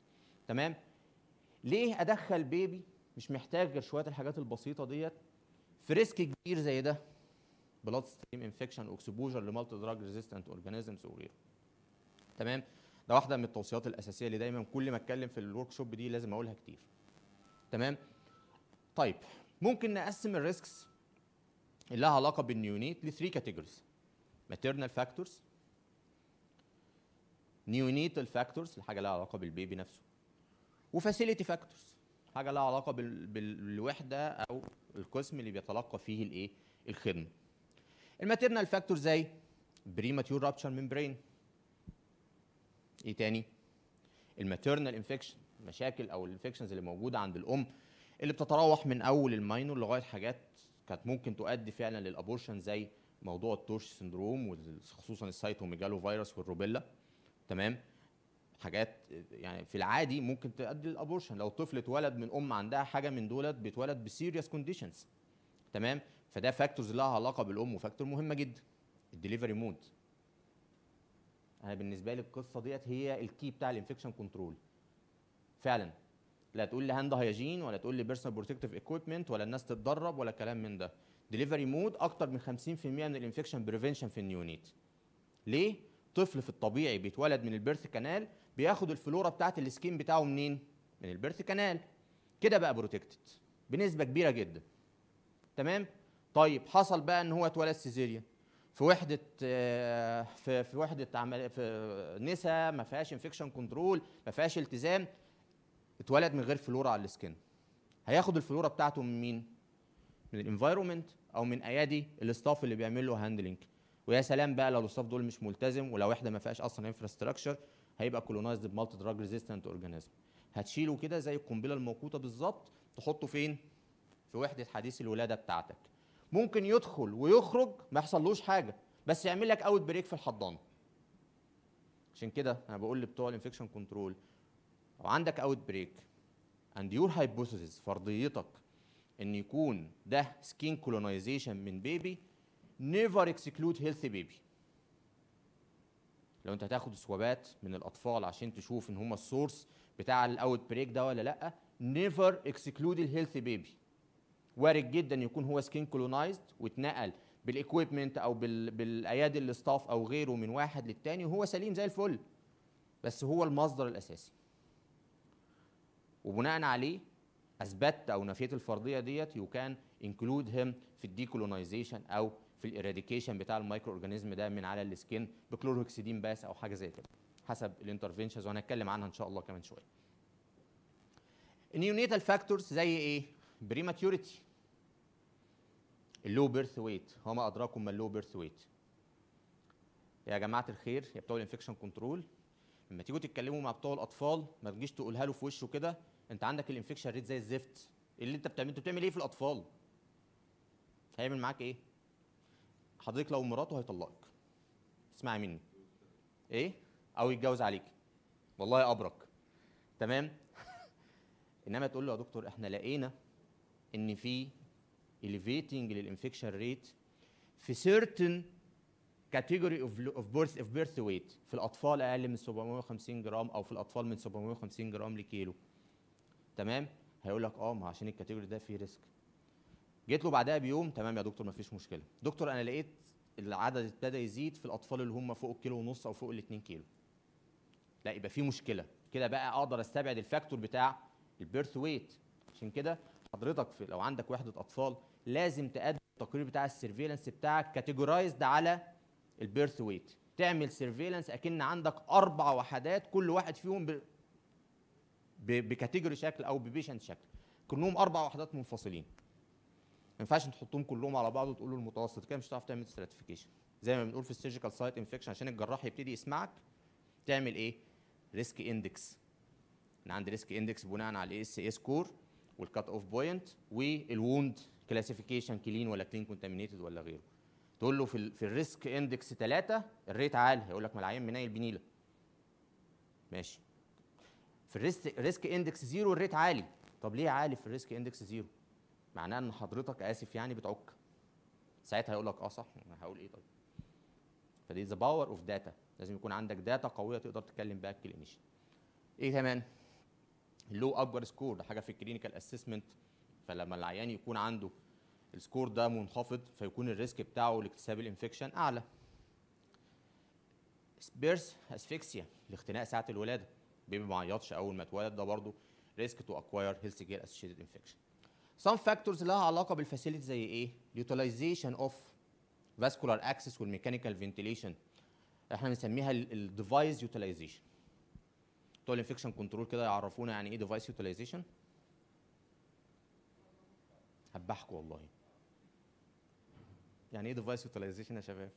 [SPEAKER 1] تمام ليه ادخل بيبي مش محتاج غير شويه الحاجات البسيطه ديت في ريسك كبير زي ده بلاد ستريم انفكشن واكسبوجر لمالتي دراج ريزيستنت اورجانيزمز وغيره تمام ده واحده من التوصيات الاساسيه اللي دايما كل ما اتكلم في الورك شوب دي لازم اقولها كتير تمام طيب ممكن نقسم الريسكس اللي لها علاقه بالنيونيت لثري كاتيجوريز ماتيرنال فاكتورز نيونيتال فاكتورز الحاجه لها علاقه بالبيبي نفسه وفاسيليتي فاكتورز حاجه لها علاقه بالوحده او القسم اللي بيتلقى فيه الايه الخدمه الماتيرنال فاكتور زي بريماتيور رابتشر ممبرين ايه تاني الماتيرنال انفكشن مشاكل او الانفكشنز اللي موجوده عند الام اللي بتتراوح من اول الماينور لغايه حاجات كانت ممكن تؤدي فعلا للابورشن زي موضوع التورش سندروم وخصوصا السايتوميجالو فيروس والروبيلا تمام حاجات يعني في العادي ممكن تؤدي للابورشن لو طفل اتولد من ام عندها حاجه من دولت بيتولد بسيريس كونديشنز تمام فده فاكتورز لها علاقه بالام وفاكتور مهمه جدا الدليفري مود انا بالنسبه لي القصه ديت هي الكي بتاع الانفكشن كنترول فعلا لا تقول لي هاند هيجين ولا تقول لي بيرسونال بروتكتيف ايكويبمنت ولا الناس تتدرب ولا كلام من ده دليفري مود اكتر من 50% من الانفكشن بريفنشن في النيونيت ليه طفل في الطبيعي بيتولد من البيرث كانال بياخد الفلورا بتاعت السكين بتاعه منين؟ من البيرث كانال كده بقى بروتكتد بنسبه كبيره جدا تمام؟ طيب حصل بقى ان هو اتولد سيزيريان في وحده آه، في في وحده عمل في نسا ما فيهاش انفكشن كنترول ما فيهاش التزام اتولد من غير فلورا على السكن هياخد الفلورا بتاعته من مين من الانفايرومنت او من ايادي الاستاف اللي بيعمل له هاندلنج ويا سلام بقى لو الاستاف دول مش ملتزم ولو واحده ما فيهاش اصلا انفراستراكشر هيبقى كولونايزد بمالتي دراج ريزيستنت اورجانيزم هتشيله كده زي القنبله الموقوته بالظبط تحطه فين في وحده حديث الولاده بتاعتك ممكن يدخل ويخرج ما يحصلوش حاجه بس يعمل لك اوت بريك في الحضانه عشان كده انا بقول لبتوع الانفكشن كنترول لو عندك اوت بريك اند يور هايبوثيسز فرضيتك ان يكون ده سكين كولونايزيشن من بيبي نيفر اكسكلود هيلثي بيبي لو انت هتاخد سوابات من الاطفال عشان تشوف ان هم السورس بتاع الاوت بريك ده ولا لا نيفر اكسكلود الهيلثي بيبي وارد جدا يكون هو سكين كولونايزد واتنقل بالاكويبمنت او بالايادي الاستاف او غيره من واحد للتاني وهو سليم زي الفل بس هو المصدر الاساسي وبناء عليه اثبت او نفيت الفرضيه ديت يو كان انكلود هيم في الديكولونايزيشن او في الاراديكيشن بتاع المايكرو اورجانيزم ده من على السكين بكلوروكسيدين بس او حاجه زي كده حسب الانترفينشنز وهنتكلم عنها ان شاء الله كمان شويه النيونيتال فاكتورز زي ايه بريماتيوريتي اللو بيرث ويت وما ادراكم ما اللو بيرث ويت يا جماعه الخير يا بتوع الانفكشن كنترول لما تيجوا تتكلموا مع بتوع الاطفال ما تجيش تقولها له في وشه كده انت عندك الانفكشن ريت زي الزفت اللي انت بتعمل انت بتعمل ايه في الاطفال هيعمل معاك ايه حضرتك لو مراته هيطلقك اسمعي مني ايه او يتجوز عليك والله ابرك تمام [LAUGHS] انما تقول له يا دكتور احنا لقينا ان في elevating للانفكشن ريت في certain category of, of birth of birth weight في الاطفال اقل من 750 جرام او في الاطفال من 750 جرام لكيلو تمام هيقول لك اه ما عشان الكاتيجوري ده فيه ريسك جيت له بعدها بيوم تمام يا دكتور مفيش مشكله دكتور انا لقيت العدد ابتدى يزيد في الاطفال اللي هم فوق الكيلو ونص او فوق ال 2 كيلو لا يبقى في مشكله كده بقى اقدر استبعد الفاكتور بتاع البيرث ويت عشان كده حضرتك لو عندك وحده اطفال لازم تقدم التقرير بتاع السيرفيلانس بتاعك كاتيجورايزد على البيرث ويت تعمل سيرفيلانس اكن عندك اربع وحدات كل واحد فيهم بكاتيجوري شكل او ببيشنت شكل كلهم اربع وحدات منفصلين ينفعش تحطهم كلهم على بعض وتقول له المتوسط كده مش هتعرف تعمل ستراتيفيكيشن زي ما بنقول في السيرجيكال سايت انفكشن عشان الجراح يبتدي يسمعك تعمل ايه ريسك اندكس انا عندي ريسك اندكس بناء على الاي اس اي سكور والكات اوف بوينت والووند كلاسيفيكيشن كلين ولا كلين كونتامينيتد ولا غيره تقول له في, في الريسك اندكس 3 الريت عالي هيقول لك ما العيان منيل بنيله ماشي في الريسك ريسك اندكس 0 الريت عالي طب ليه عالي في الريسك اندكس 0 معناه ان حضرتك اسف يعني بتعك ساعتها هيقول لك اه صح هقول ايه طيب فدي ذا باور اوف داتا لازم يكون عندك داتا قويه تقدر تتكلم بيها الكلينيشن ايه كمان اللو اكبر سكور ده حاجه في الكلينيكال اسسمنت فلما العيان يكون عنده السكور ده منخفض فيكون الريسك بتاعه لاكتساب الانفكشن اعلى سبيرس اسفكسيا لاختناق ساعه الولاده بيبي ما عيطش اول ما اتولد ده برضه ريسك تو اكواير هيلث كير اسوشيتد انفكشن سام فاكتورز لها علاقه بالفاسيلتي زي ايه يوتيلايزيشن اوف فاسكولار اكسس والميكانيكال فنتيليشن احنا بنسميها الديفايس يوتيلايزيشن تقول انفكشن كنترول كده يعرفونا يعني ايه ديفايس يوتيلايزيشن هبحكوا والله يعني ايه ديفايس يوتيلايزيشن يا شباب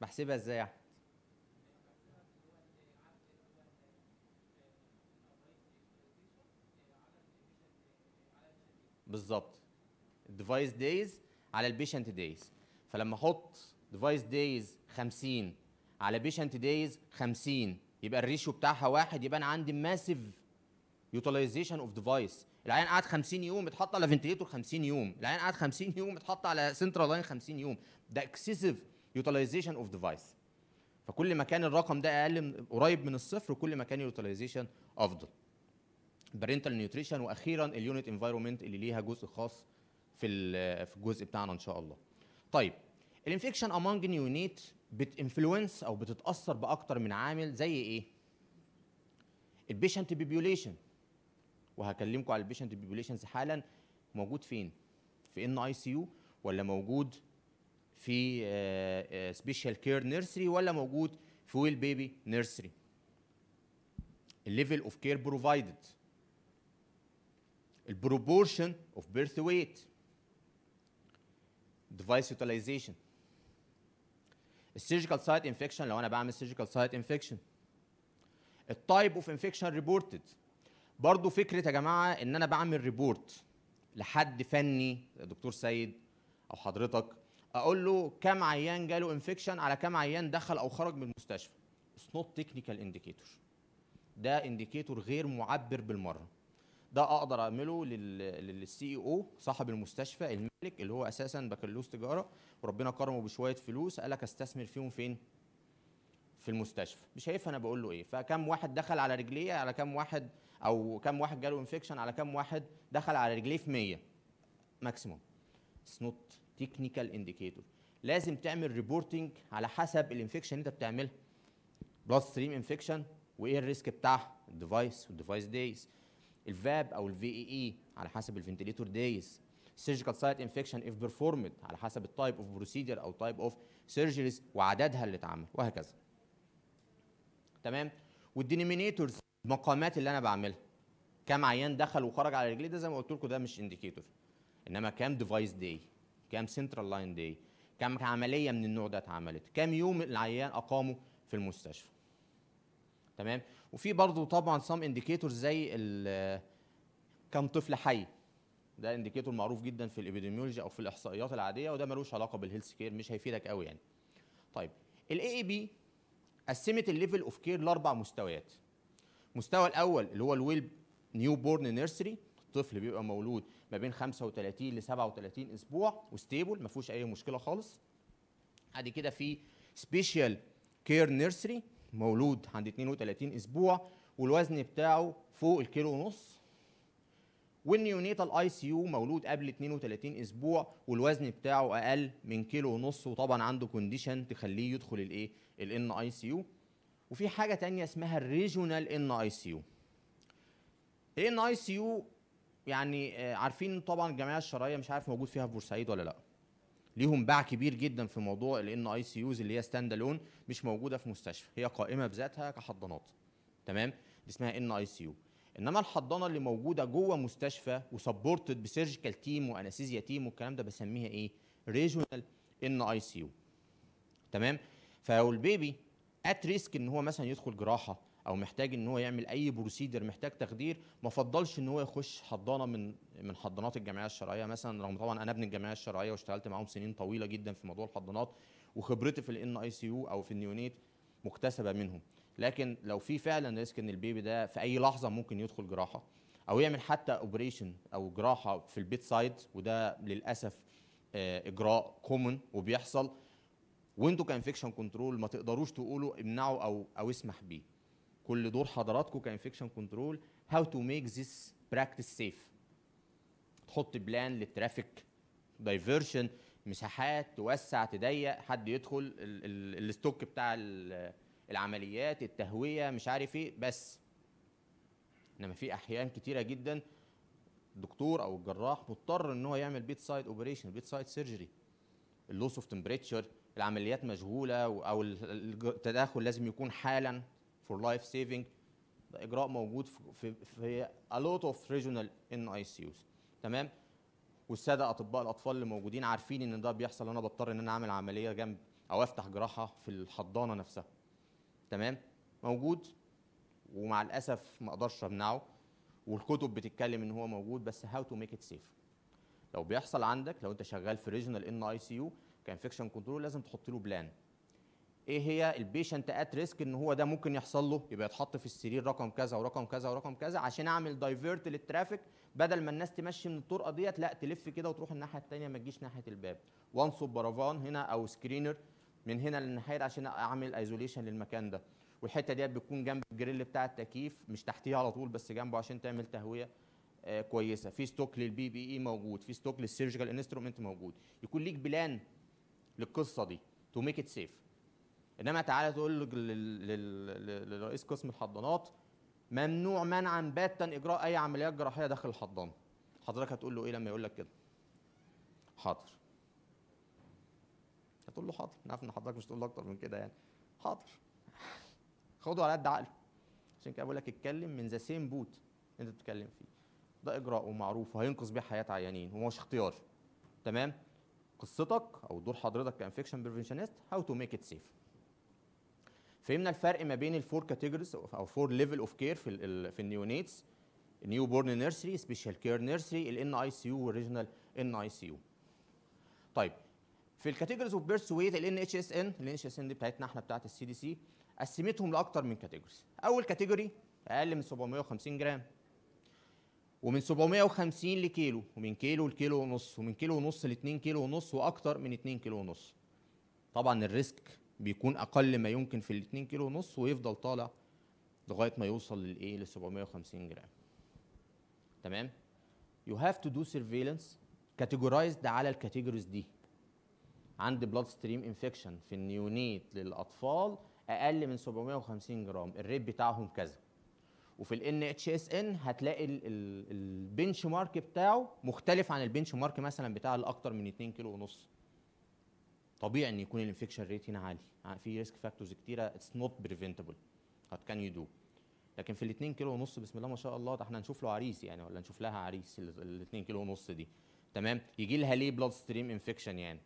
[SPEAKER 1] بحسبها ازاي يعني بالظبط الديفايس دايز على البيشنت دايز فلما احط ديفايس دايز 50 على بيشنت دايز 50 يبقى الريشيو بتاعها واحد يبقى انا عندي ماسيف يوتيلايزيشن اوف ديفايس العيان قعد 50 يوم اتحط على فنتليتور 50 يوم العيان قعد 50 يوم اتحط على سنترال لاين 50 يوم ده اكسسيف يوتيلايزيشن اوف ديفايس فكل ما كان الرقم ده اقل قريب من الصفر كل ما كان يوتيلايزيشن افضل البارنتال نيوتريشن واخيرا اليونت انفايرمنت اللي ليها جزء خاص في في الجزء بتاعنا ان شاء الله طيب الانفكشن امونج نيونيت بتانفلونس او بتتاثر باكتر من عامل زي ايه البيشنت بيبيوليشن وهكلمكم على البيشنت بيبيوليشنز حالا موجود فين في ان اي سي يو ولا موجود في سبيشال كير نيرسري ولا موجود في ويل بيبي نيرسري الليفل اوف كير بروفايدد البروبورشن اوف بيرث ويت ديفايس يوتيلايزيشن السيرجيكال سايت انفكشن لو انا بعمل سيرجيكال سايت انفكشن التايب اوف انفكشن ريبورتد برضو فكره يا جماعه ان انا بعمل ريبورت لحد فني دكتور سيد او حضرتك اقول له كم عيان جاله انفكشن على كم عيان دخل او خرج من المستشفى اتس نوت تكنيكال انديكيتور ده انديكيتور غير معبر بالمره ده اقدر اعمله للسي او صاحب المستشفى المالك اللي هو اساسا بكالوريوس تجاره وربنا كرمه بشويه فلوس قال لك استثمر فيهم فين في المستشفى مش شايف انا بقول له ايه فكم واحد دخل على رجليه على كم واحد او كم واحد جاله انفكشن على كم واحد دخل على رجليه في 100 ماكسيموم اتس نوت تكنيكال انديكيتور لازم تعمل ريبورتنج على حسب الانفكشن انت بتعملها بلس ستريم انفكشن وايه الريسك بتاعها الديفايس والديفايس دايز الفاب او الفي اي اي e e على حسب الفنتليتور دايس سيرجيكال سايت انفكشن اف بيرفورمد على حسب التايب اوف بروسيدر او تايب اوف سيرجريز وعددها اللي اتعمل وهكذا تمام والدينيمينيتورز المقامات اللي انا بعملها كام عيان دخل وخرج على رجليه ده زي ما قلت لكم ده مش انديكيتور انما كام ديفايس داي كام سنترال لاين داي كام عمليه من النوع ده اتعملت كام يوم العيان اقامه في المستشفى تمام وفي برضه طبعا سام انديكيتورز زي كم طفل حي ده انديكيتور معروف جدا في الابيديميولوجي او في الاحصائيات العاديه وده ملوش علاقه بالهيلث كير مش هيفيدك قوي يعني طيب الاي اي بي قسمت الليفل اوف كير لاربع مستويات المستوى الاول اللي هو الويل نيو بورن نيرسري الطفل بيبقى مولود ما بين 35 ل 37 اسبوع وستيبل ما فيهوش اي مشكله خالص بعد كده في سبيشال كير نيرسري مولود عند 32 اسبوع والوزن بتاعه فوق الكيلو ونص والنيونيتال اي سي يو مولود قبل 32 اسبوع والوزن بتاعه اقل من كيلو ونص وطبعا عنده كونديشن تخليه يدخل الايه الان اي سي يو وفي حاجه تانية اسمها الريجونال ان اي سي يو الان اي سي يو يعني آه، عارفين طبعا الجمعيه الشرعيه مش عارف موجود فيها في بورسعيد ولا لا ليهم باع كبير جدا في موضوع ان اي سي يوز اللي هي ستاند الون مش موجوده في مستشفى هي قائمه بذاتها كحضانات تمام دي اسمها ان اي سي يو انما الحضانه اللي موجوده جوه مستشفى وسبورتد بسيرجيكال تيم وانستيزيا تيم والكلام ده بسميها ايه ريجونال ان اي سي يو تمام فلو البيبي ات ريسك ان هو مثلا يدخل جراحه او محتاج ان هو يعمل اي بروسيدر محتاج تخدير ما فضلش ان هو يخش حضانه من من حضانات الجمعيه الشرعيه مثلا رغم طبعا انا ابن الجمعيه الشرعيه واشتغلت معاهم سنين طويله جدا في موضوع الحضانات وخبرتي في الان اي سي يو او في النيونيت مكتسبه منهم لكن لو في فعلا ريسك ان البيبي ده في اي لحظه ممكن يدخل جراحه او يعمل حتى اوبريشن او جراحه في البيت سايد وده للاسف آه، اجراء كومن وبيحصل وانتوا كانفكشن كنترول ما تقدروش تقولوا امنعوا او او اسمح بيه كل دور حضراتكم كانفكشن كنترول هاو تو ميك ذيس براكتس سيف تحط بلان للترافيك دايفرشن مساحات توسع تضيق حد يدخل الستوك بتاع العمليات التهويه مش عارف ايه بس انما في احيان كتيره جدا الدكتور او الجراح مضطر ان هو يعمل بيت سايد اوبريشن بيت سايد سيرجري اللوس اوف تمبريتشر العمليات مشغوله او التداخل لازم يكون حالا فور لايف سيفنج ده اجراء موجود في في a lot of regional سيوز تمام والساده اطباء الاطفال اللي موجودين عارفين ان ده بيحصل انا بضطر ان انا اعمل عمليه جنب او افتح جراحه في الحضانه نفسها تمام موجود ومع الاسف ما اقدرش امنعه والكتب بتتكلم ان هو موجود بس هاو تو ميك ات سيف لو بيحصل عندك لو انت شغال في ريجنال ان اي سي يو كانفكشن كنترول لازم تحط له بلان ايه هي البيشنت ات ريسك ان هو ده ممكن يحصل له يبقى يتحط في السرير رقم كذا ورقم كذا ورقم كذا عشان اعمل دايفيرت للترافيك بدل ما الناس تمشي من الطرقه ديت لا تلف كده وتروح الناحيه الثانيه ما تجيش ناحيه الباب وانصب برافان هنا او سكرينر من هنا للناحيه عشان اعمل ايزوليشن للمكان ده والحته ديت بتكون جنب الجريل بتاع التكييف مش تحتيه على طول بس جنبه عشان تعمل تهويه آه كويسه في ستوك للبي بي اي موجود في ستوك للسيرجيكال انسترومنت موجود يكون ليك بلان للقصه دي تو ميك ات سيف انما تعالى تقول لرئيس قسم الحضانات ممنوع منعا باتا اجراء اي عمليات جراحيه داخل الحضانه حضرتك هتقول له ايه لما يقول لك كده حاضر هتقول له حاضر انا عارف ان حضرتك مش تقول له اكتر من كده يعني حاضر خده على قد عقله عشان كده بقول لك اتكلم من ذا سيم بوت انت بتتكلم فيه ده اجراء ومعروف وهينقذ بيه حياه عيانين هو مش اختيار تمام قصتك او دور حضرتك كانفكشن بريفنشنست هاو تو ميك ات سيف فهمنا الفرق ما بين الفور كاتيجوريز او فور ليفل اوف كير في الـ في النيونيتس نيو بورن نيرسري سبيشال كير نيرسري الان اي سي يو والريجنال ان اي سي يو طيب في الكاتيجوريز اوف بيرث ويت الان اتش اس ان الان اتش اس ان دي بتاعتنا احنا بتاعت السي دي سي قسمتهم لاكثر من كاتيجوريز اول كاتيجوري اقل من 750 جرام ومن 750 لكيلو ومن كيلو لكيلو ونص ومن كيلو ونص ل 2 كيلو ونص واكثر من 2 كيلو ونص طبعا الريسك بيكون اقل ما يمكن في ال 2 كيلو ونص ويفضل طالع لغايه ما يوصل للايه ل 750 جرام تمام يو هاف تو دو سيرفيلنس كاتيجورايزد على الكاتيجوريز دي عندي بلاد ستريم انفكشن في النيونيت للاطفال اقل من 750 جرام الريت بتاعهم كذا وفي ال ان اتش اس ان هتلاقي البنش مارك بتاعه مختلف عن البنش مارك مثلا بتاع الاكتر من 2 كيلو ونص طبيعي ان يكون الانفكشن ريت هنا عالي في ريسك فاكتورز كتيره اتس نوت بريفنتبل وات كان يو دو لكن في ال 2 كيلو ونص بسم الله ما شاء الله ده احنا هنشوف له عريس يعني ولا نشوف لها عريس ال 2 كيلو ونص دي تمام يجي لها ليه بلاد ستريم انفكشن يعني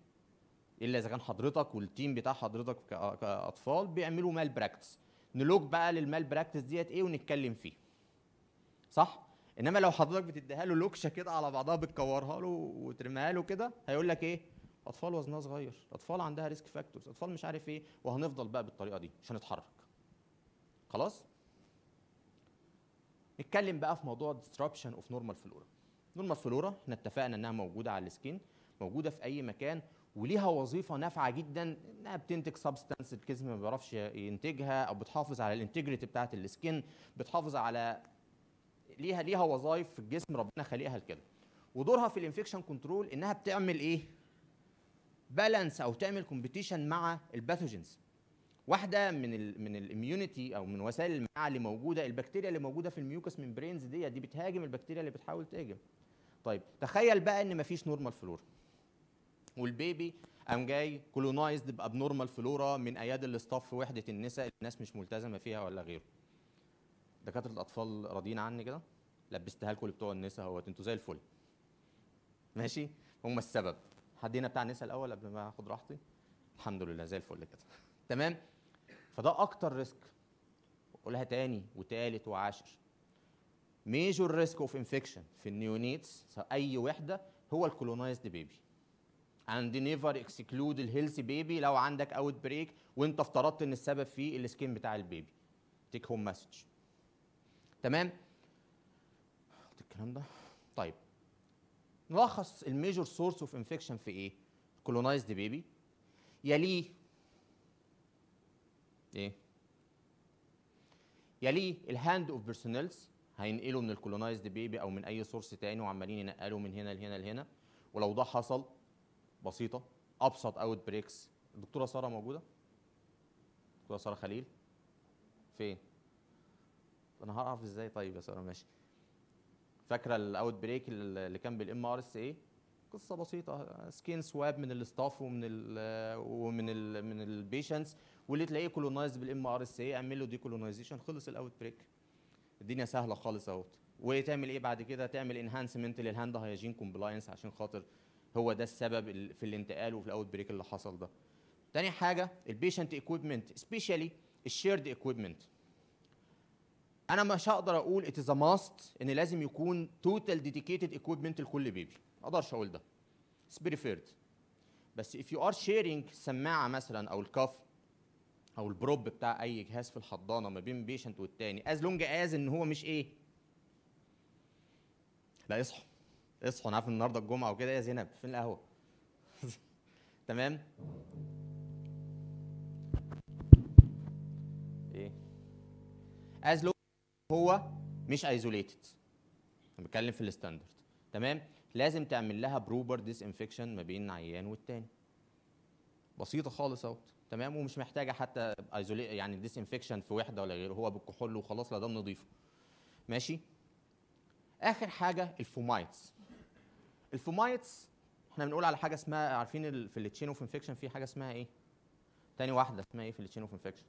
[SPEAKER 1] الا اذا كان حضرتك والتيم بتاع حضرتك آه، كاطفال بيعملوا مال براكتس نلوك بقى للمال براكتس ديت ايه ونتكلم فيه صح انما لو حضرتك بتديها له لوكشه كده على بعضها بتكورها له وترميها له كده هيقول لك ايه اطفال وزنها صغير اطفال عندها ريسك فاكتورز اطفال مش عارف ايه وهنفضل بقى بالطريقه دي مش هنتحرك خلاص نتكلم بقى في موضوع ديستربشن اوف نورمال فلورا نورمال فلورا احنا اتفقنا انها موجوده على السكين موجوده في اي مكان وليها وظيفه نافعه جدا انها بتنتج سبستانس الجسم ما بيعرفش ينتجها او بتحافظ على الانتجريتي بتاعه السكين بتحافظ على ليها ليها وظائف في الجسم ربنا خالقها لكده ودورها في الانفكشن كنترول انها بتعمل ايه بالانس او تعمل كومبيتيشن مع الباثوجينز واحده من الـ من الاميونيتي او من وسائل المناعه اللي موجوده البكتيريا اللي موجوده في الميوكس ممبرينز دي دي بتهاجم البكتيريا اللي بتحاول تهاجم طيب تخيل بقى ان مفيش نورمال فلورا والبيبي قام جاي كولونايزد بابنورمال فلورا من ايادي الاستاف في وحده النساء الناس مش ملتزمه فيها ولا غيره دكاتره الاطفال راضيين عني كده لبستها لكم بتوع النساء اهوت انتوا زي الفل ماشي هم السبب حدينا بتاع النساء الاول قبل ما اخد راحتي الحمد لله زي الفل كده [LAUGHS] تمام فده اكتر ريسك قولها تاني وتالت وعاشر ميجور ريسك اوف انفكشن في النيونيتس اي وحده هو الكولونايزد بيبي اند نيفر اكسكلود الهيلثي بيبي لو عندك اوت بريك وانت افترضت ان السبب فيه السكين بتاع البيبي تيك هوم مسج تمام الكلام ده طيب نلخص الميجور سورس اوف انفكشن في ايه؟ كولونايزد بيبي يليه ايه؟ يليه الهاند اوف بيرسونيلز هينقلوا من الكولونايزد بيبي او من اي سورس تاني وعمالين ينقلوا من هنا لهنا لهنا ولو ده حصل بسيطه ابسط اوت بريكس الدكتوره ساره موجوده؟ الدكتوره ساره خليل؟ فين؟ انا هعرف ازاي طيب يا ساره ماشي فاكره الاوت بريك اللي كان بالام ار اس اي قصه بسيطه سكين سواب من الاستاف ومن ال ومن ال من البيشنتس واللي تلاقيه كولونايز بالام ار اس اي اعمل له ديكولونايزيشن خلص الاوت بريك الدنيا سهله خالص اهوت وتعمل ايه بعد كده تعمل انهانسمنت للهاند هايجين كومبلاينس عشان خاطر هو ده السبب في الانتقال وفي الاوت بريك اللي حصل ده تاني حاجه البيشنت اكويبمنت سبيشالي الشيرد اكويبمنت انا مش هقدر اقول ات از ماست ان لازم يكون توتال ديديكيتد ايكويبمنت لكل بيبي ما اقدرش اقول ده اتس بريفيرد بس اف يو ار شيرنج سماعه مثلا او الكف او البروب بتاع اي جهاز في الحضانه ما بين بيشنت والتاني از لونج از ان هو مش ايه لا اصحوا اصحوا انا عارف النهارده الجمعه وكده يا زينب فين القهوه [LAUGHS] تمام ايه as long هو مش ايزوليتد انا بتكلم في الستاندرد تمام لازم تعمل لها بروبر ديس انفكشن ما بين عيان والتاني بسيطه خالص اهو تمام ومش محتاجه حتى ايزوليت يعني ديس انفكشن في وحده ولا غيره هو بالكحول وخلاص لا ده نضيفه ماشي اخر حاجه الفومايتس الفومايتس احنا بنقول على حاجه اسمها عارفين في التشين اوف انفكشن في حاجه اسمها ايه تاني واحده اسمها ايه في التشين اوف انفكشن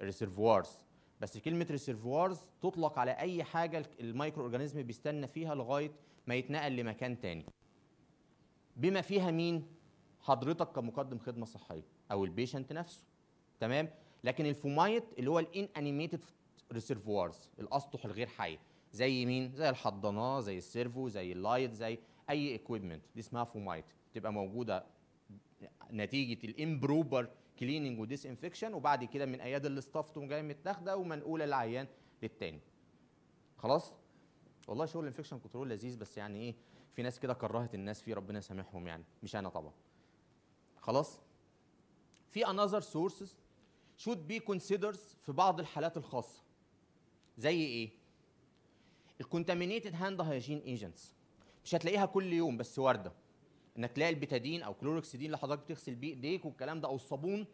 [SPEAKER 1] الريسيرفوارز بس كلمه ريسيرفوارز تطلق على اي حاجه الميكرو اورجانيزم بيستنى فيها لغايه ما يتنقل لمكان تاني بما فيها مين حضرتك كمقدم خدمه صحيه او البيشنت نفسه تمام لكن الفومايت اللي هو الان انيميتد ريسيرفوارز الاسطح الغير حيه زي مين زي الحضانه زي السيرفو زي اللايت زي اي اكويبمنت دي اسمها فومايت تبقى موجوده نتيجه الامبروبر كليننج وديس انفكشن وبعد كده من ايادي اللي تقوم جايه متاخده ومنقوله العيان للتاني خلاص والله شغل الانفكشن كنترول لذيذ بس يعني ايه في ناس كده كرهت الناس فيه ربنا يسامحهم يعني مش انا طبعا خلاص في انذر سورسز شود بي كونسيدرز في بعض الحالات الخاصه زي ايه الكونتامينيتد هاند هايجين ايجنتس مش هتلاقيها كل يوم بس وارده انك تلاقي البتادين او كلوركسيدين اللي حضرتك بتغسل بيه ايديك والكلام ده او الصابون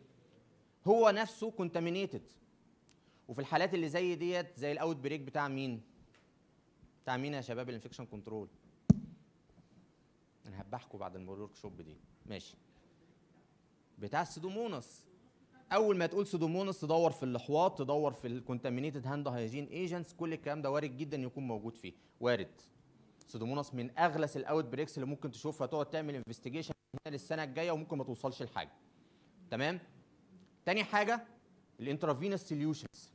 [SPEAKER 1] هو نفسه كونتامينيتد وفي الحالات اللي زي ديت زي الاوت بريك بتاع مين بتاع مين يا شباب الانفكشن كنترول انا هبحكوا بعد الورك شوب دي ماشي بتاع السيدومونس اول ما تقول سيدومونس تدور في الاحواض تدور في الكونتامينيتد هاند هايجين ايجنتس كل الكلام ده وارد جدا يكون موجود فيه وارد سيدوموناس من اغلس الاوت بريكس اللي ممكن تشوفها تقعد تعمل انفستيجيشن هنا للسنه الجايه وممكن ما توصلش لحاجه تمام تاني حاجه الانترافينس سوليوشنز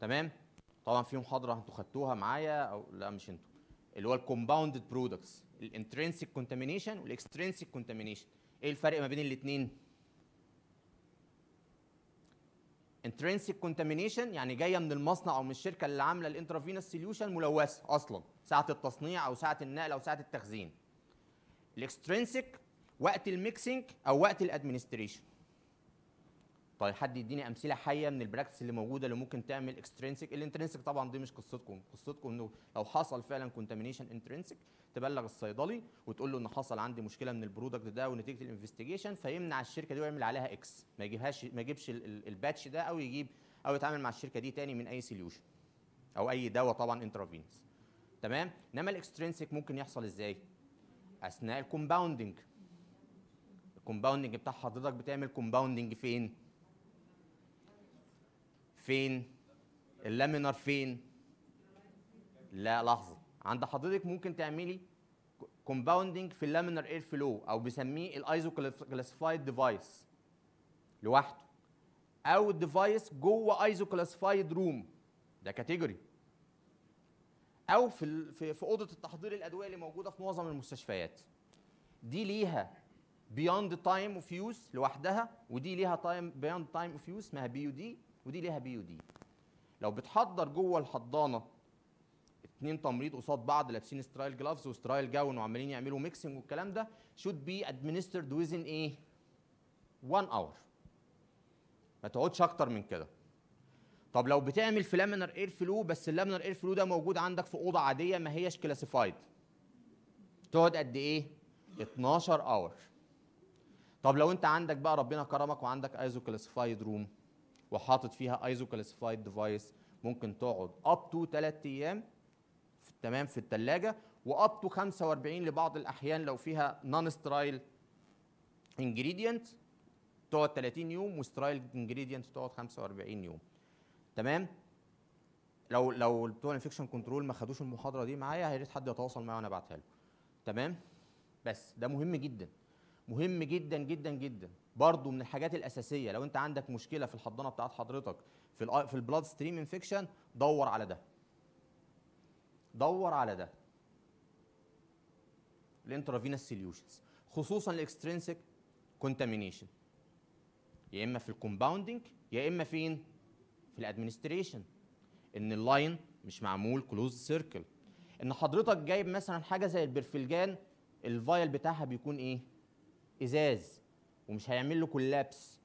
[SPEAKER 1] تمام طبعا في محاضره انتوا خدتوها معايا او لا مش انتوا اللي هو الكومباوندد برودكتس الانترنسيك كونتامينيشن والاكسترنسيك كونتامينيشن ايه الفرق ما بين الاثنين intrinsic contamination يعني جايه من المصنع او من الشركه اللي عامله الانترافينس سوليوشن ملوثه اصلا ساعه التصنيع او ساعه النقل او ساعه التخزين الاكسترنسيك وقت الميكسينج او وقت الادمنستريشن طيب حد يديني امثله حيه من البراكتس اللي موجوده اللي ممكن تعمل اكسترنسك الانترنسك طبعا دي مش قصتكم قصتكم انه لو حصل فعلا كونتامينيشن انترنسك تبلغ الصيدلي وتقول له ان حصل عندي مشكله من البرودكت ده ونتيجه الانفستيجيشن فيمنع الشركه دي ويعمل عليها اكس ما يجيبهاش ما يجيبش الباتش ده او يجيب او يتعامل مع الشركه دي تاني من اي سوليوشن او اي دواء طبعا انترافينس تمام انما الاكسترنسك ممكن يحصل ازاي اثناء الكومباوندنج الكومباوندنج بتاع حضرتك بتعمل كومباوندنج فين فين اللامينر فين لا لحظه عند حضرتك ممكن تعملي كومباوندنج في اللامينر اير فلو او بسميه الايزو كلاسيفايد ديفايس لوحده او الديفايس جوه ايزو كلاسيفايد روم ده كاتيجوري او في في اوضه التحضير الادويه اللي موجوده في معظم المستشفيات دي ليها بياند تايم اوف يوز لوحدها ودي ليها تايم بياند تايم اوف يوز اسمها بي يو دي ودي ليها بي ودي لو بتحضر جوه الحضانه اتنين تمريض قصاد بعض لابسين سترايل جلافز وسترايل جاون وعمالين يعملوا ميكسنج والكلام ده شود بي ادمنسترد ويزن ايه 1 اور ما تقعدش اكتر من كده طب لو بتعمل في لامينر اير فلو بس اللامينر اير فلو ده موجود عندك في اوضه عاديه ما هياش كلاسيفايد تقعد قد ايه 12 اور طب لو انت عندك بقى ربنا كرمك وعندك ايزو كلاسيفايد روم وحاطط فيها ايزو كلاسيفايد ديفايس ممكن تقعد اب تو 3 ايام تمام في الثلاجه واب تو 45 لبعض الاحيان لو فيها نون سترايل انجريدينت تقعد 30 يوم وسترايل انجريدينت تقعد 45 يوم تمام لو لو بتوع الانفكشن كنترول ما خدوش المحاضره دي معايا يا ريت حد يتواصل معايا وانا ابعتها له تمام بس ده مهم جدا مهم جدا جدا جدا برضو من الحاجات الاساسيه لو انت عندك مشكله في الحضانه بتاعت حضرتك في في البلاد ستريم انفكشن دور على ده دور على ده الانترافينس سوليوشنز خصوصا الاكسترينسيك كونتامينيشن يا اما في الكومباوندنج يا اما فين في الادمنستريشن ان اللاين مش معمول كلوز سيركل ان حضرتك جايب مثلا حاجه زي البرفلجان الفايل بتاعها بيكون ايه ازاز ومش هيعمل له كولابس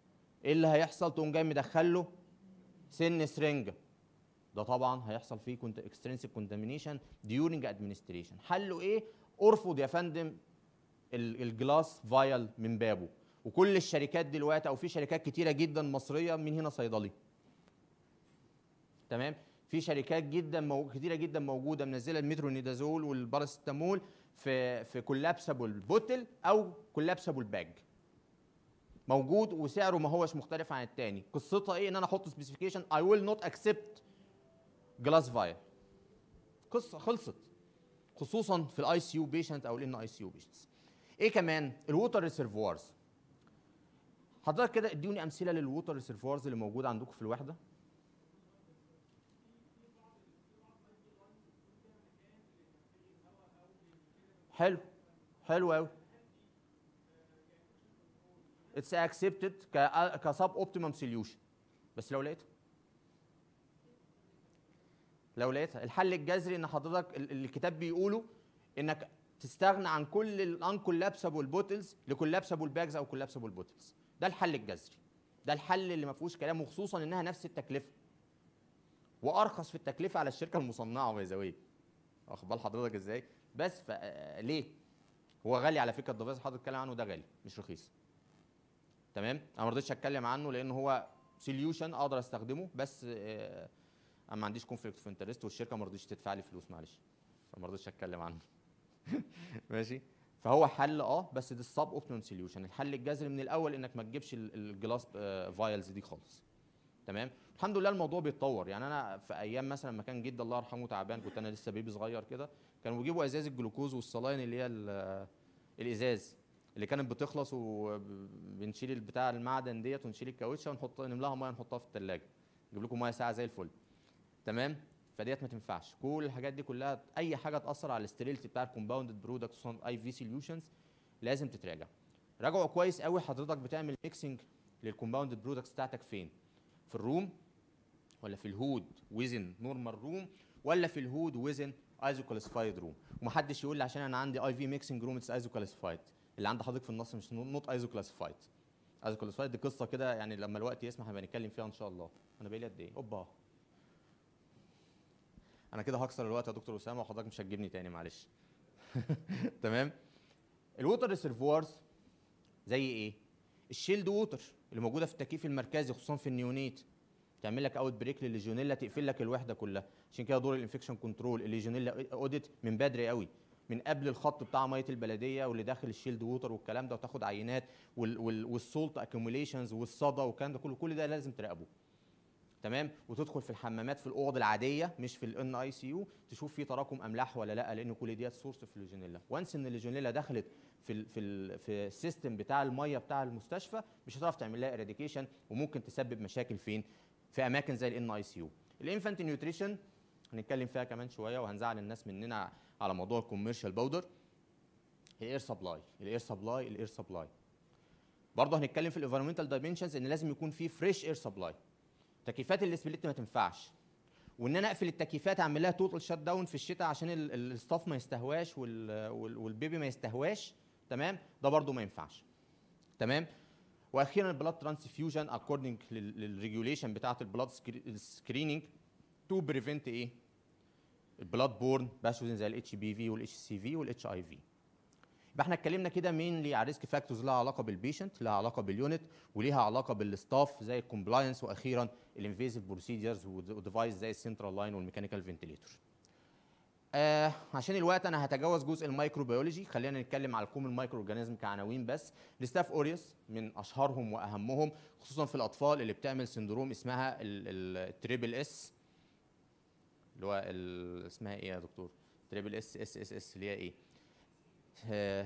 [SPEAKER 1] ايه اللي هيحصل تقوم جاي مدخل له سن سرنجه ده طبعا هيحصل فيه كنت اكسترنسيك كونتامينيشن ديورنج ادمنستريشن حله ايه ارفض يا فندم الجلاس فايل من بابه وكل الشركات دلوقتي او في شركات كتيره جدا مصريه من هنا صيدلي تمام في شركات جدا مو... كتيره جدا موجوده منزله المترونيدازول والباراسيتامول في في كولابسبل بوتل او كولابسبل باج موجود وسعره ما هوش مختلف عن التاني قصتها ايه ان انا احط سبيسيفيكيشن اي ويل نوت اكسبت جلاس فايل قصه خلصت خصوصا في الاي سي يو بيشنت او الان اي سي يو بيشنت ايه كمان الووتر ريسيرفوارز حضرتك كده اديوني امثله للووتر ريسيرفوارز اللي موجوده عندكم في الوحده حلو حلو قوي اتس اكسبتد كسب اوبتيمم سوليوشن بس لو لقيتها لو لقيتها الحل الجذري ان حضرتك الكتاب بيقوله انك تستغنى عن كل الان كولابسبل بوتلز لكولابسبل باجز او كولابسبل بوتلز ده الحل الجذري ده الحل اللي ما فيهوش كلام وخصوصا انها نفس التكلفه وارخص في التكلفه على الشركه المصنعه باي ذا واخد بال حضرتك ازاي بس آه، ليه هو غالي على فكره الديفايس اللي حضرتك بتتكلم عنه ده غالي مش رخيص تمام انا ما رضيتش اتكلم عنه لان هو سوليوشن اقدر استخدمه بس آه، انا ما عنديش كونفليكت اوف انترست والشركه ما رضيتش تدفع لي فلوس معلش فما رضيتش اتكلم عنه [LAUGHS] ماشي فهو حل اه بس ده السب اوبتيمم سوليوشن الحل الجذري من الاول انك ما تجيبش الجلاس آه، فايلز دي خالص تمام الحمد لله الموضوع بيتطور يعني انا في ايام مثلا ما كان جدي الله يرحمه تعبان كنت انا لسه بيبي صغير كده كانوا بيجيبوا ازاز الجلوكوز والصلاين اللي هي الازاز اللي كانت بتخلص وبنشيل البتاع المعدن ديت ونشيل الكاوتشه ونحط نملاها ميه نحطها في الثلاجه نجيب لكم ميه ساعه زي الفل تمام فديت ما تنفعش كل الحاجات دي كلها اي حاجه تاثر على الاستريلتي بتاع الكومباوند برودكت اي في سوليوشنز لازم تتراجع راجعوا كويس قوي حضرتك بتعمل ميكسنج للكومباوند برودكتس بتاعتك فين في الروم ولا في الهود وزن نورمال روم ولا في الهود وزن كلاسيفايد روم ومحدش يقول لي عشان انا عندي اي في ميكسنج روم اتس ايزو كلاسيفايد اللي عند حضرتك في النص مش نوت ايزو كلاسيفايد ايزو كلاسيفايد دي قصه كده يعني لما الوقت يسمح هنبقى نتكلم فيها ان شاء الله انا بقالي قد ايه اوبا انا كده هكسر الوقت يا دكتور اسامه وحضرتك مش هتجيبني تاني معلش [LAUGHS] تمام الووتر ريسيرفوارز زي ايه الشيلد ووتر اللي موجوده في التكييف المركزي خصوصا في النيونيت تعمل لك اوت بريك للليجيونيلا تقفل لك الوحده كلها عشان كده دور الانفكشن كنترول الليجيونيلا اوديت من بدري قوي من قبل الخط بتاع ميه البلديه واللي داخل الشيلد ووتر والكلام ده وتاخد عينات والسولت اكيوميليشنز والصدى والكلام ده كله كل ده لازم تراقبه تمام وتدخل في الحمامات في الاوض العاديه مش في الان اي سي يو تشوف في تراكم املاح ولا لا لان كل ديت سورس في الليجونيلا وانس ان الليجونيلا دخلت في الـ في الـ في السيستم بتاع الميه بتاع المستشفى مش هتعرف تعمل لها اراديكيشن وممكن تسبب مشاكل فين في اماكن زي الان اي سي يو الانفانت نيوتريشن هنتكلم فيها كمان شويه وهنزعل الناس مننا على موضوع الكوميرشال باودر الاير سبلاي الاير سبلاي الاير سبلاي برضه هنتكلم في الانفيرمنتال دايمنشنز ان لازم يكون في فريش اير سبلاي تكييفات الاسبليت ما تنفعش وان انا اقفل التكييفات اعمل لها توتال شات داون في الشتاء عشان الستاف ما يستهواش والبيبي ما يستهواش تمام ده برضه ما ينفعش تمام واخيرا البلاد ترانسفيوجن اكوردنج للريجوليشن بتاعه البلاد سكريننج تو بريفنت ايه البلاد بورن باثوجن زي الاتش بي في والاتش سي في والاتش اي في يبقى احنا اتكلمنا كده مين على ريسك فاكتورز لها علاقه بالبيشنت لها علاقه باليونت وليها علاقه بالستاف زي الكومبلاينس واخيرا الانفيزيف بروسيجرز وديفايس زي السنترال لاين والميكانيكال فنتليتور آه عشان الوقت انا هتجاوز جزء الميكروبيولوجي خلينا نتكلم على الكوم المايكرو اورجانيزم كعناوين بس الستاف اوريوس من اشهرهم واهمهم خصوصا في الاطفال اللي بتعمل سندروم اسمها التريبل اس اللي هو اسمها ايه يا دكتور؟ تريبل اس اس اس اس اللي هي ايه؟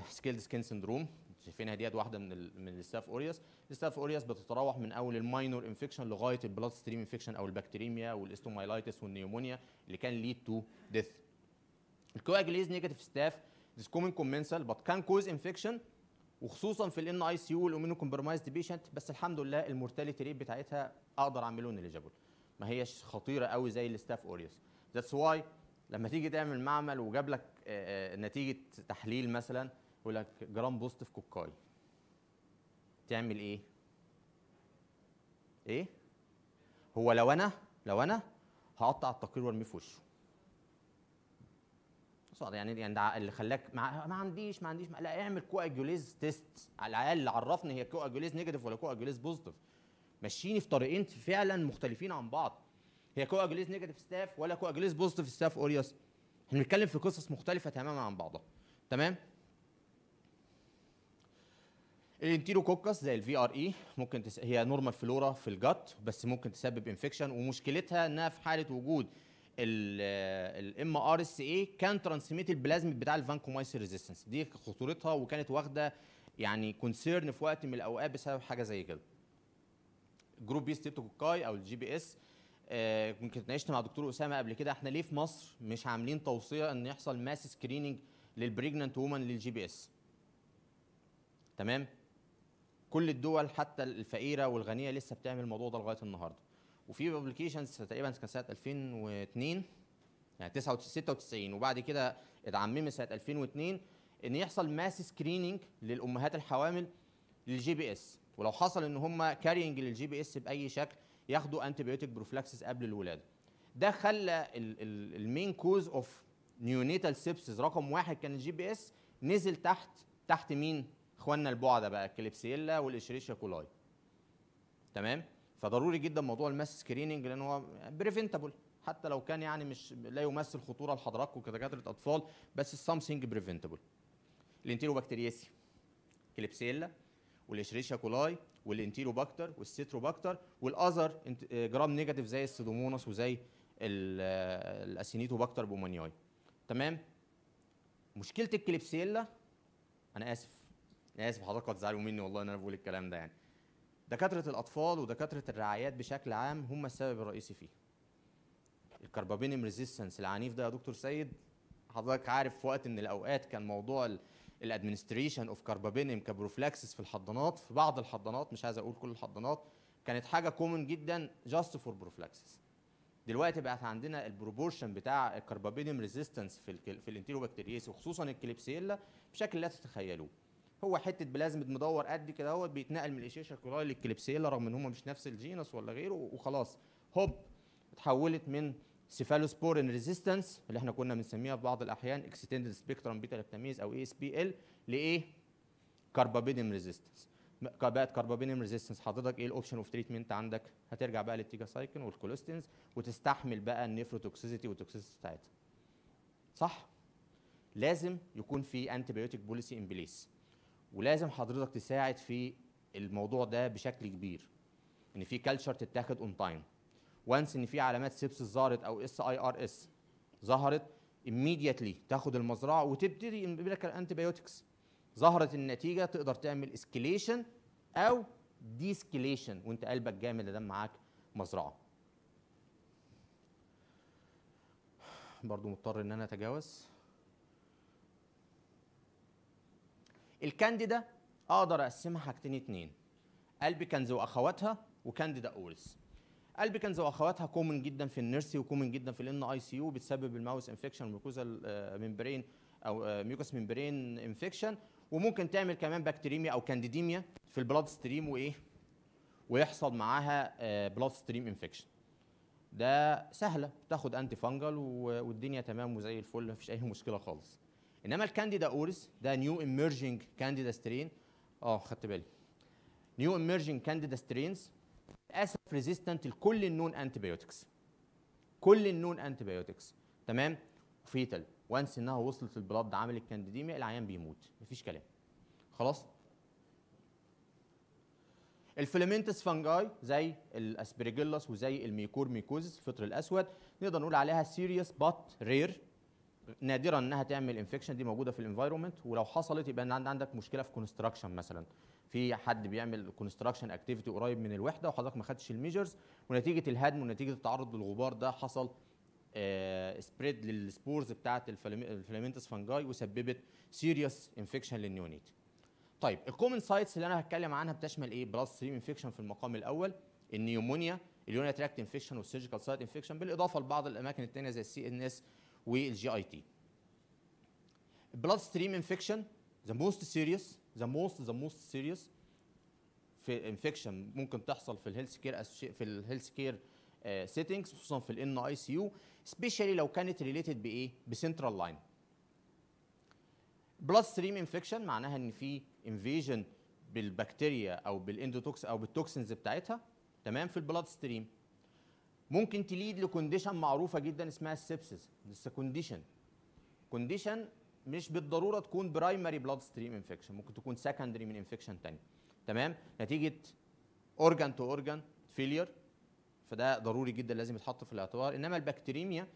[SPEAKER 1] سكيلد سكين سندروم شايفينها ديت واحده من الـ من الستاف اوريوس الستاف اوريوس بتتراوح من اول الماينور انفكشن لغايه البلاد ستريم انفكشن او البكتيريميا والاستومايلايتس والنيومونيا اللي كان ليد تو ديث الكواجليز نيجاتيف ستاف ذيس كومن كومنسال بات كان كوز انفكشن وخصوصا في الان اي سي يو والامينو كومبرمايزد بيشنت بس الحمد لله المورتاليتي ريت بتاعتها اقدر اعمله نيليجابل ما هيش خطيره قوي زي الستاف اوريوس ذاتس واي لما تيجي تعمل معمل وجاب لك آه، آه، نتيجه تحليل مثلا يقول لك جرام بوزيتيف كوكاي تعمل ايه؟ ايه؟ هو لو انا لو انا هقطع التقرير وارميه في وشه يعني يعني ده اللي خلاك ما, ما عنديش ما عنديش ما لا اعمل كواجوليز تيست على الاقل عرفني هي كواجوليز نيجاتيف ولا كواجوليز بوزيتيف مشيني في طريقين فعلا مختلفين عن بعض هي كواجليز نيجاتيف ستاف ولا كواجليز بوزيتيف ستاف اوريوس احنا بنتكلم في قصص مختلفه تماما عن بعضها تمام الانتيرو كوكس زي الفي ار اي e ممكن تس... هي نورمال فلورا في الجت بس ممكن تسبب انفكشن ومشكلتها انها في حاله وجود الام ار اس اي كان ترانسميت البلازم بتاع الفانكومايسين ريزيستنس دي خطورتها وكانت واخده يعني كونسيرن في وقت من الاوقات بسبب حاجه زي كده جروب بي ستيبتوكوكاي او الجي بي اس ممكن آه، اتناقشت مع دكتور اسامه قبل كده احنا ليه في مصر مش عاملين توصيه ان يحصل ماس سكريننج للبريجننت وومن للجي بي اس تمام كل الدول حتى الفقيره والغنيه لسه بتعمل الموضوع ده لغايه النهارده وفي بابليكيشنز تقريبا كان سنه 2002 يعني 96 وبعد كده اتعممت سنه 2002 ان يحصل ماس سكريننج للامهات الحوامل للجي بي اس ولو حصل ان هم كارينج للجي بي اس باي شكل ياخدوا انتيبيوتيك بروفلاكسس قبل الولاده ده خلى المين كوز اوف نيونيتال سيبسز رقم واحد كان الجي بي اس نزل تحت تحت مين اخواننا البعده بقى الكليبسيلا والاشريشيا كولاي تمام فضروري جدا موضوع الماس سكريننج لان هو بريفنتابل حتى لو كان يعني مش لا يمثل خطوره لحضراتكم كدكاتره اطفال بس سامثينج بريفنتابل بكتيرياسي كليبسيلا والاشريشيا كولاي والانتيروباكتر والستروباكتر والاذر آه، جرام نيجاتيف زي السيدوموناس وزي آه، الاسينيتوباكتر بومانياي تمام مشكله الكليبسيلا انا اسف انا اسف حضرتك هتزعلوا مني والله ان انا بقول الكلام ده يعني دكاتره الاطفال ودكاتره الرعايات بشكل عام هم السبب الرئيسي فيه الكربابينم ريزيستنس العنيف ده يا دكتور سيد حضرتك عارف في وقت من الاوقات كان موضوع الادمنستريشن اوف كاربابينيم كبروفلاكسس في الحضانات في بعض الحضانات مش عايز اقول كل الحضانات كانت حاجه كومن جدا جاست فور بروفلاكسس دلوقتي بقت عندنا البروبورشن بتاع الكربابينيم ريزيستنس في الكل في بكتيريس وخصوصا الكليبسيلا بشكل لا تتخيلوه هو حته بلازمة مدور قد كده اهوت بيتنقل من الاشيشا كولاي للكليبسيلا رغم ان هم مش نفس الجينس ولا غيره وخلاص هوب اتحولت من سيفالوسبورين ريزيستنس اللي احنا كنا بنسميها في بعض الاحيان اكستندد سبيكترم بيتا لاكتاميز او اي اس بي ال لايه؟ كاربابيديم ريزيستنس بقت كاربابينيم ريزيستنس حضرتك ايه الاوبشن اوف تريتمنت عندك هترجع بقى للتيجاسايكلين والكولوستينز وتستحمل بقى النيفروتوكسيسيتي والتوكسيسيتي بتاعتها صح لازم يكون في انتي بايوتيك بوليسي ان بليس ولازم حضرتك تساعد في الموضوع ده بشكل كبير ان في كلتشر تتاخد اون تايم وانس ان في علامات سيبسس ظهرت او اس اي ار اس ظهرت immediately تاخد المزرعه وتبتدي لك انتي بايوتكس ظهرت النتيجه تقدر تعمل اسكيليشن او ديسكيليشن وانت قلبك جامد ده معاك مزرعه برضو مضطر ان انا اتجاوز الكانديدا اقدر اقسمها حاجتين اتنين قلب كنز واخواتها وكانديدا اورس قلب واخواتها كومن جدا في النيرسي وكومن جدا في الان اي سي يو بتسبب الماوس انفكشن ميوكوزال ممبرين او ميوكوس ممبرين انفكشن وممكن تعمل كمان بكتيريميا او كانديديميا في البلاد ستريم وايه ويحصل معاها بلاد ستريم انفكشن ده سهله تاخد انتي فانجل والدنيا تمام وزي الفل مفيش اي مشكله خالص انما الكانديدا اوريس ده نيو ايمرجنج كانديدا سترين اه خدت بالي نيو ايمرجنج كانديدا سترينز للاسف ريزيستنت لكل النون انتيبيوتكس كل النون انتيبيوتكس تمام فيتال وانس انها وصلت البلاد عامل الكانديديميا العيان بيموت مفيش كلام خلاص الفيلمنتس فانجاي زي الاسبرجيلاس وزي الميكور ميكوز الفطر الاسود نقدر نقول عليها سيريس بات رير نادرا انها تعمل انفكشن دي موجوده في الانفايرمنت ولو حصلت يبقى عندك مشكله في كونستراكشن مثلا في حد بيعمل كونستراكشن اكتيفيتي قريب من الوحده وحضرتك ما خدتش الميجرز ونتيجه الهدم ونتيجه التعرض للغبار ده حصل سبريد آه، للسبورز بتاعه الفلامنتس فانجاي وسببت سيريس انفكشن للنيونيت طيب الكومن سايتس اللي انا هتكلم عنها بتشمل ايه بلس ستريم انفكشن في المقام الاول النيومونيا اليونيا تراكت انفكشن والسيرجيكال سايت انفكشن بالاضافه لبعض الاماكن الثانيه زي السي ان اس والجي اي تي بلاد ستريم انفكشن ذا موست سيريس ذا موست ذا موست سيريس في انفكشن ممكن تحصل في الهيلث كير في الهيلث كير سيتنجز خصوصا في الان اي سي يو سبيشالي لو كانت ريليتد بايه بسنترال لاين بلاد ستريم انفكشن معناها ان في انفيجن بالبكتيريا او بالاندوتوكس او بالتوكسنز بتاعتها تمام في البلاد ستريم ممكن تليد لكونديشن معروفه جدا اسمها السبسس لسه كونديشن كونديشن مش بالضروره تكون برايمري بلاد ستريم انفكشن ممكن تكون سكندري من انفكشن ثانيه تمام نتيجه اورجان تو اورجان فيلير فده ضروري جدا لازم يتحط في الاعتبار انما البكتيريميا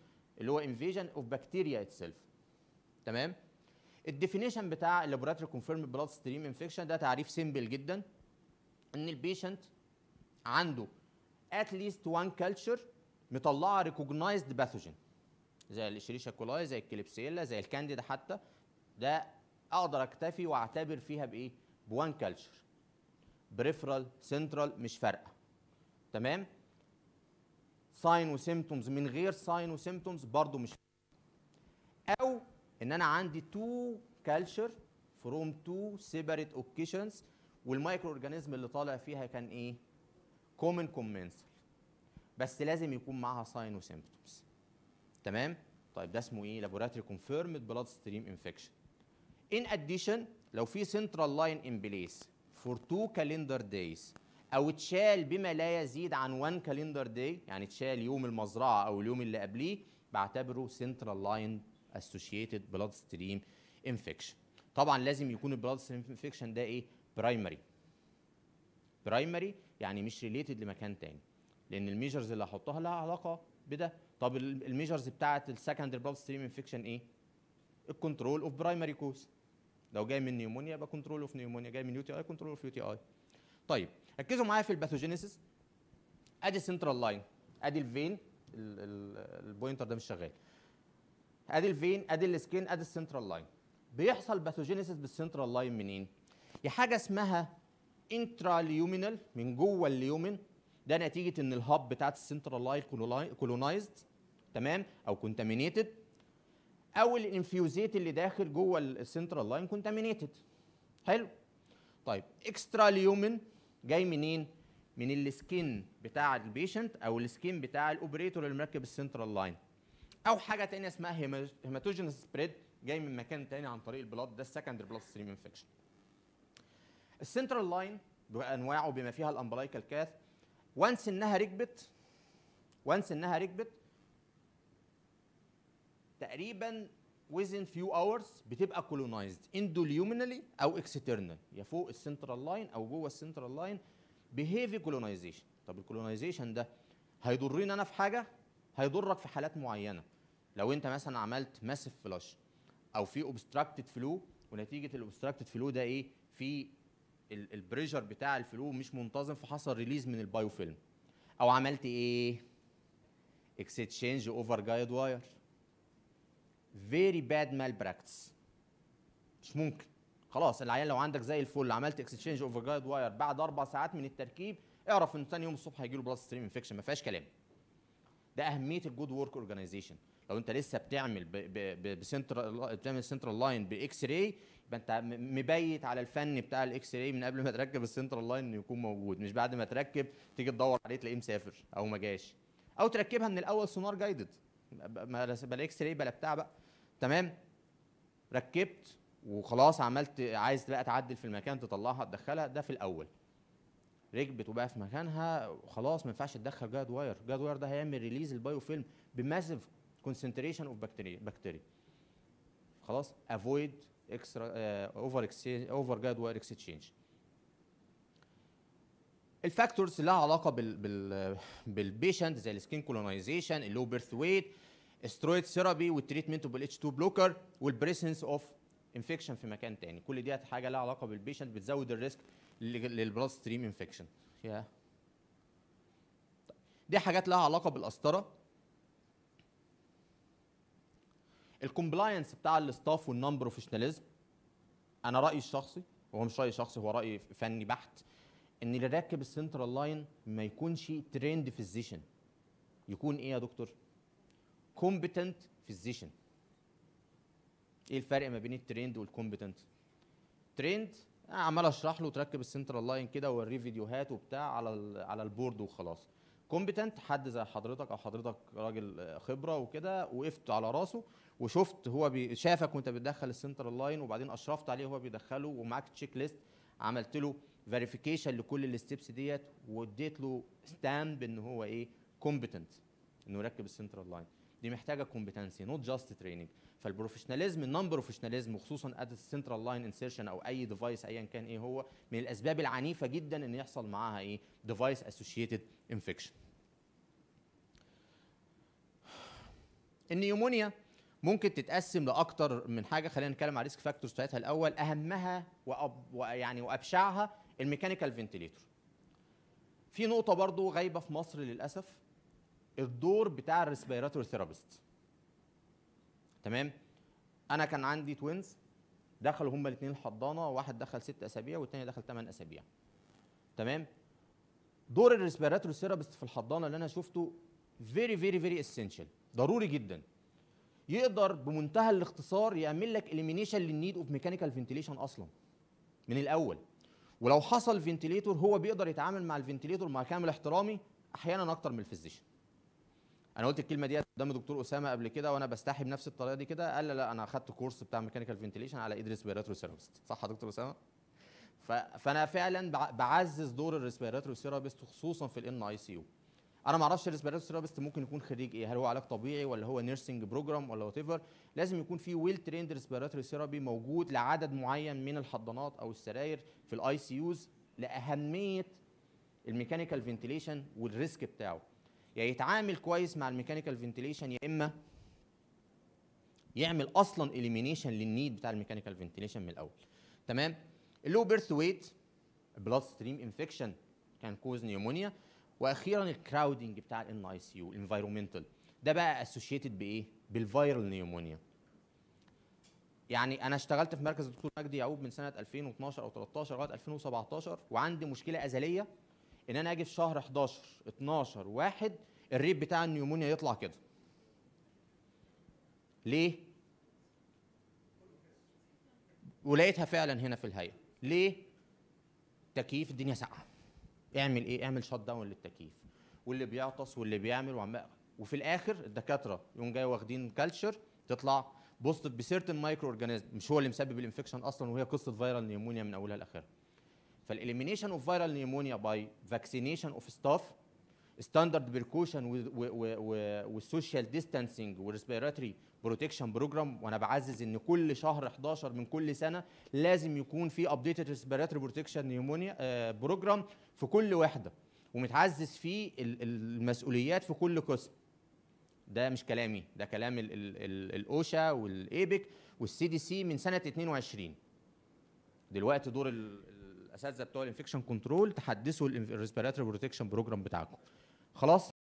[SPEAKER 1] اللي هو انفيجن اوف بكتيريا اتسيلف تمام الديفينيشن بتاع اللابوراتوري كونفيرم بلاد ستريم انفكشن ده تعريف سيمبل جدا ان البيشنت عنده ات ليست وان كلتشر مطلعه ريكوجنايزد باثوجين زي الاشريشا كولاي زي الكليبسيلا زي الكانديدا حتى ده اقدر اكتفي واعتبر فيها بايه بوان كلتشر بريفرال سنترال مش فارقه تمام ساين وسيمتومز من غير ساين وسيمتومز برضو مش او ان انا عندي تو كلتشر فروم تو سيبريت اوكيشنز والمايكرو اورجانيزم اللي طالع فيها كان ايه كومن كومنسل بس لازم يكون معاها ساين وسيمبتومز تمام طيب ده اسمه ايه لابوراتوري كونفيرمد بلاد ستريم انفكشن ان اديشن لو في سنترال لاين ان بليس فور تو كالندر دايز او اتشال بما لا يزيد عن 1 كالندر داي يعني اتشال يوم المزرعه او اليوم اللي قبليه بعتبره سنترال لاين اسوشيتد بلاد ستريم انفكشن طبعا لازم يكون البلاد ستريم انفكشن ده ايه برايمري برايمري يعني مش ريليتد لمكان تاني لان الميجرز اللي هحطها لها علاقه بده طب الميجرز بتاعه السكندري بلاد ستريم انفكشن ايه الكنترول اوف برايمري كوز لو جاي من نيومونيا يبقى كنترول اوف نيومونيا جاي من يو تي اي كنترول اوف يو تي اي طيب ركزوا معايا في الباثوجينيسيس ادي سنترال لاين ادي الفين البوينتر ده مش شغال ادي الفين ادي السكين ادي السنترال لاين بيحصل باثوجينيسيس بالسنترال لاين منين يا حاجه اسمها انتراليومينال من جوه اليومن ده نتيجه ان الهاب بتاعت السنترال لاين كولونايزد تمام او كونتامينيتد او الانفيوزيت اللي داخل جوه السنترال لاين كونتامينيتد حلو طيب اكسترا ليومن جاي منين من السكين بتاع البيشنت او السكين بتاع الاوبريتور اللي مركب السنترال لاين او حاجه تانية اسمها هيماتوجينس سبريد جاي من مكان تاني عن طريق البلاد ده السكندري بلاد ستريم انفكشن السنترال لاين بانواعه بما فيها الامبلايكال كاث وانس انها ركبت وانس انها ركبت تقريبا within few hours بتبقى colonized endoluminally او external يا فوق السنترال لاين او جوه السنترال لاين بهيفي colonization طب الكولونايزيشن ده هيضرني انا في حاجه هيضرك في حالات معينه لو انت مثلا عملت ماسف فلاش او في اوبستراكتد فلو ونتيجه الاوبستراكتد فلو ده ايه في البريشر بتاع الفلو مش منتظم فحصل ريليز من البايوفيلم او عملت ايه اكستشينج اوفر جايد واير فيري باد مال براكتس مش ممكن خلاص العيان لو عندك زي الفل عملت اكسشينج اوف جايد واير بعد اربع ساعات من التركيب اعرف ان ثاني يوم الصبح هيجي له بلس ستريم انفكشن ما فيهاش كلام ده اهميه الجود ورك اورجانيزيشن لو انت لسه بتعمل بسنترال بتعمل سنترال لاين باكس راي يبقى انت مبيت على الفن بتاع الاكس راي من قبل ما تركب السنترال لاين يكون موجود مش بعد ما تركب تيجي تدور عليه تلاقيه مسافر او ما جاش او تركبها من الاول سونار جايدد بلا اكس راي بلا بتاع بقى تمام ركبت وخلاص عملت عايز بقى تعدل في المكان تطلعها تدخلها ده في الاول ركبت وبقى في مكانها وخلاص ما ينفعش تدخل جاد واير جاد واير ده هيعمل ريليز البايو فيلم بماسيف كونسنتريشن اوف بكتيريا بكتيريا خلاص افويد اكسترا اوفر اوفر جاد واير اكسشينج الفاكتورز اللي لها علاقه بال بالبيشنت زي السكين كولونايزيشن اللو بيرث ويت استرويد ثيرابي والتريتمنت بالاتش 2 بلوكر والبريسنس اوف انفكشن في مكان تاني كل دي حاجه لها علاقه بالبيشنت بتزود الريسك للبلاد ستريم انفكشن دي حاجات لها علاقه بالقسطره الكومبلاينس بتاع الاستاف والنون بروفيشناليزم انا رايي الشخصي هو مش رايي شخصي هو رايي فني بحت ان اللي راكب السنترال لاين ما يكونش تريند فيزيشن يكون ايه يا دكتور كومبتنت فيزيشن ايه الفرق ما بين الترند والكومبتنت ترند آه، عمال اشرح له تركب السنترال لاين كده ووريه فيديوهات وبتاع على على البورد وخلاص كومبتنت حد زي حضرتك او حضرتك راجل آه، خبره وكده وقفت على راسه وشفت هو بي شافك وانت بتدخل السنترال لاين وبعدين اشرفت عليه وهو بيدخله ومعاك تشيك ليست عملت له فيريفيكيشن لكل الستبس ديت واديت له ستامب ان هو ايه كومبتنت انه يركب السنترال لاين دي محتاجه كومبتنسي نوت جاست تريننج فالبروفيشناليزم النون بروفيشناليزم وخصوصا اد السنترال لاين انسيرشن او اي ديفايس ايا كان ايه هو من الاسباب العنيفه جدا ان يحصل معاها ايه ديفايس اسوشيتد انفكشن النيومونيا ممكن تتقسم لاكثر من حاجه خلينا نتكلم على ريسك فاكتورز بتاعتها الاول اهمها وأب ويعني وابشعها الميكانيكال فنتليتور في نقطه برضو غايبه في مصر للاسف الدور بتاع الريسبيراتور ثيرابيست تمام انا كان عندي توينز دخلوا هما الاثنين الحضانه واحد دخل ست اسابيع والتاني دخل ثمان اسابيع تمام دور الريسبيراتور ثيرابيست في الحضانه اللي انا شفته فيري فيري فيري اسينشال ضروري جدا يقدر بمنتهى الاختصار يعمل لك اليمينيشن للنيد اوف ميكانيكال فنتيليشن اصلا من الاول ولو حصل فنتيليتور هو بيقدر يتعامل مع الفنتيليتور مع كامل احترامي احيانا اكتر من الفيزيشن انا قلت الكلمه دي قدام الدكتور اسامه قبل كده وانا بستحي بنفس الطريقه دي كده قال لا لا انا اخدت كورس بتاع ميكانيكال فنتيليشن على ايد بيراتري ثيرابيست صح يا دكتور اسامه فانا فعلا بعزز دور الريسبيراتوري ثيرابيست خصوصا في الان اي سي يو انا ما اعرفش الريسبيراتوري ثيرابيست ممكن يكون خريج ايه هل هو علاج طبيعي ولا هو نيرسينج بروجرام ولا وات ايفر لازم يكون في ويل تريند ريسبيراتوري ثيرابي موجود لعدد معين من الحضانات او السراير في الاي سي يوز لاهميه الميكانيكال فنتيليشن والريسك بتاعه يا يتعامل كويس مع الميكانيكال فنتيليشن يا اما يعمل اصلا اليمينيشن للنيد بتاع الميكانيكال فنتيليشن من الاول تمام اللو بيرث ويت بلاد ستريم انفكشن كان كوز نيومونيا واخيرا الكراودنج بتاع الان اي سي يو الانفايرمنتال ده بقى اسوشيتد بايه بالفيرال نيومونيا يعني انا اشتغلت في مركز الدكتور مجدي يعقوب من سنه 2012 او 13 لغايه 2017 وعندي مشكله ازليه ان انا اجي في شهر 11 12 1 الريت بتاع النيومونيا يطلع كده ليه ولقيتها فعلا هنا في الهيئه ليه تكييف الدنيا ساقعه اعمل ايه اعمل شوت داون للتكييف واللي بيعطس واللي بيعمل وعمال وفي الاخر الدكاتره يوم جاي واخدين كالتشر تطلع بوستد بسيرتن مايكرو اورجانيزم مش هو اللي مسبب الانفكشن اصلا وهي قصه فيرال نيومونيا من اولها لاخرها فالاليمينيشن اوف فيرال نيومونيا باي فاكسينيشن اوف ستاف ستاندرد بريكوشن والسوشيال ديستانسنج والريسبيراتوري بروتكشن بروجرام وانا بعزز ان كل شهر 11 من كل سنه لازم يكون في ابديتد ريسبيراتوري بروتكشن نيومونيا بروجرام في كل وحده ومتعزز فيه المسؤوليات في كل قسم ده مش كلامي ده كلام الاوشا والايبك والسي دي سي من سنه 22 دلوقتي دور الاساتذه بتوع الانفكشن كنترول تحدثوا الريسبيراتوري بروتكشن بروجرام بتاعكم Halas.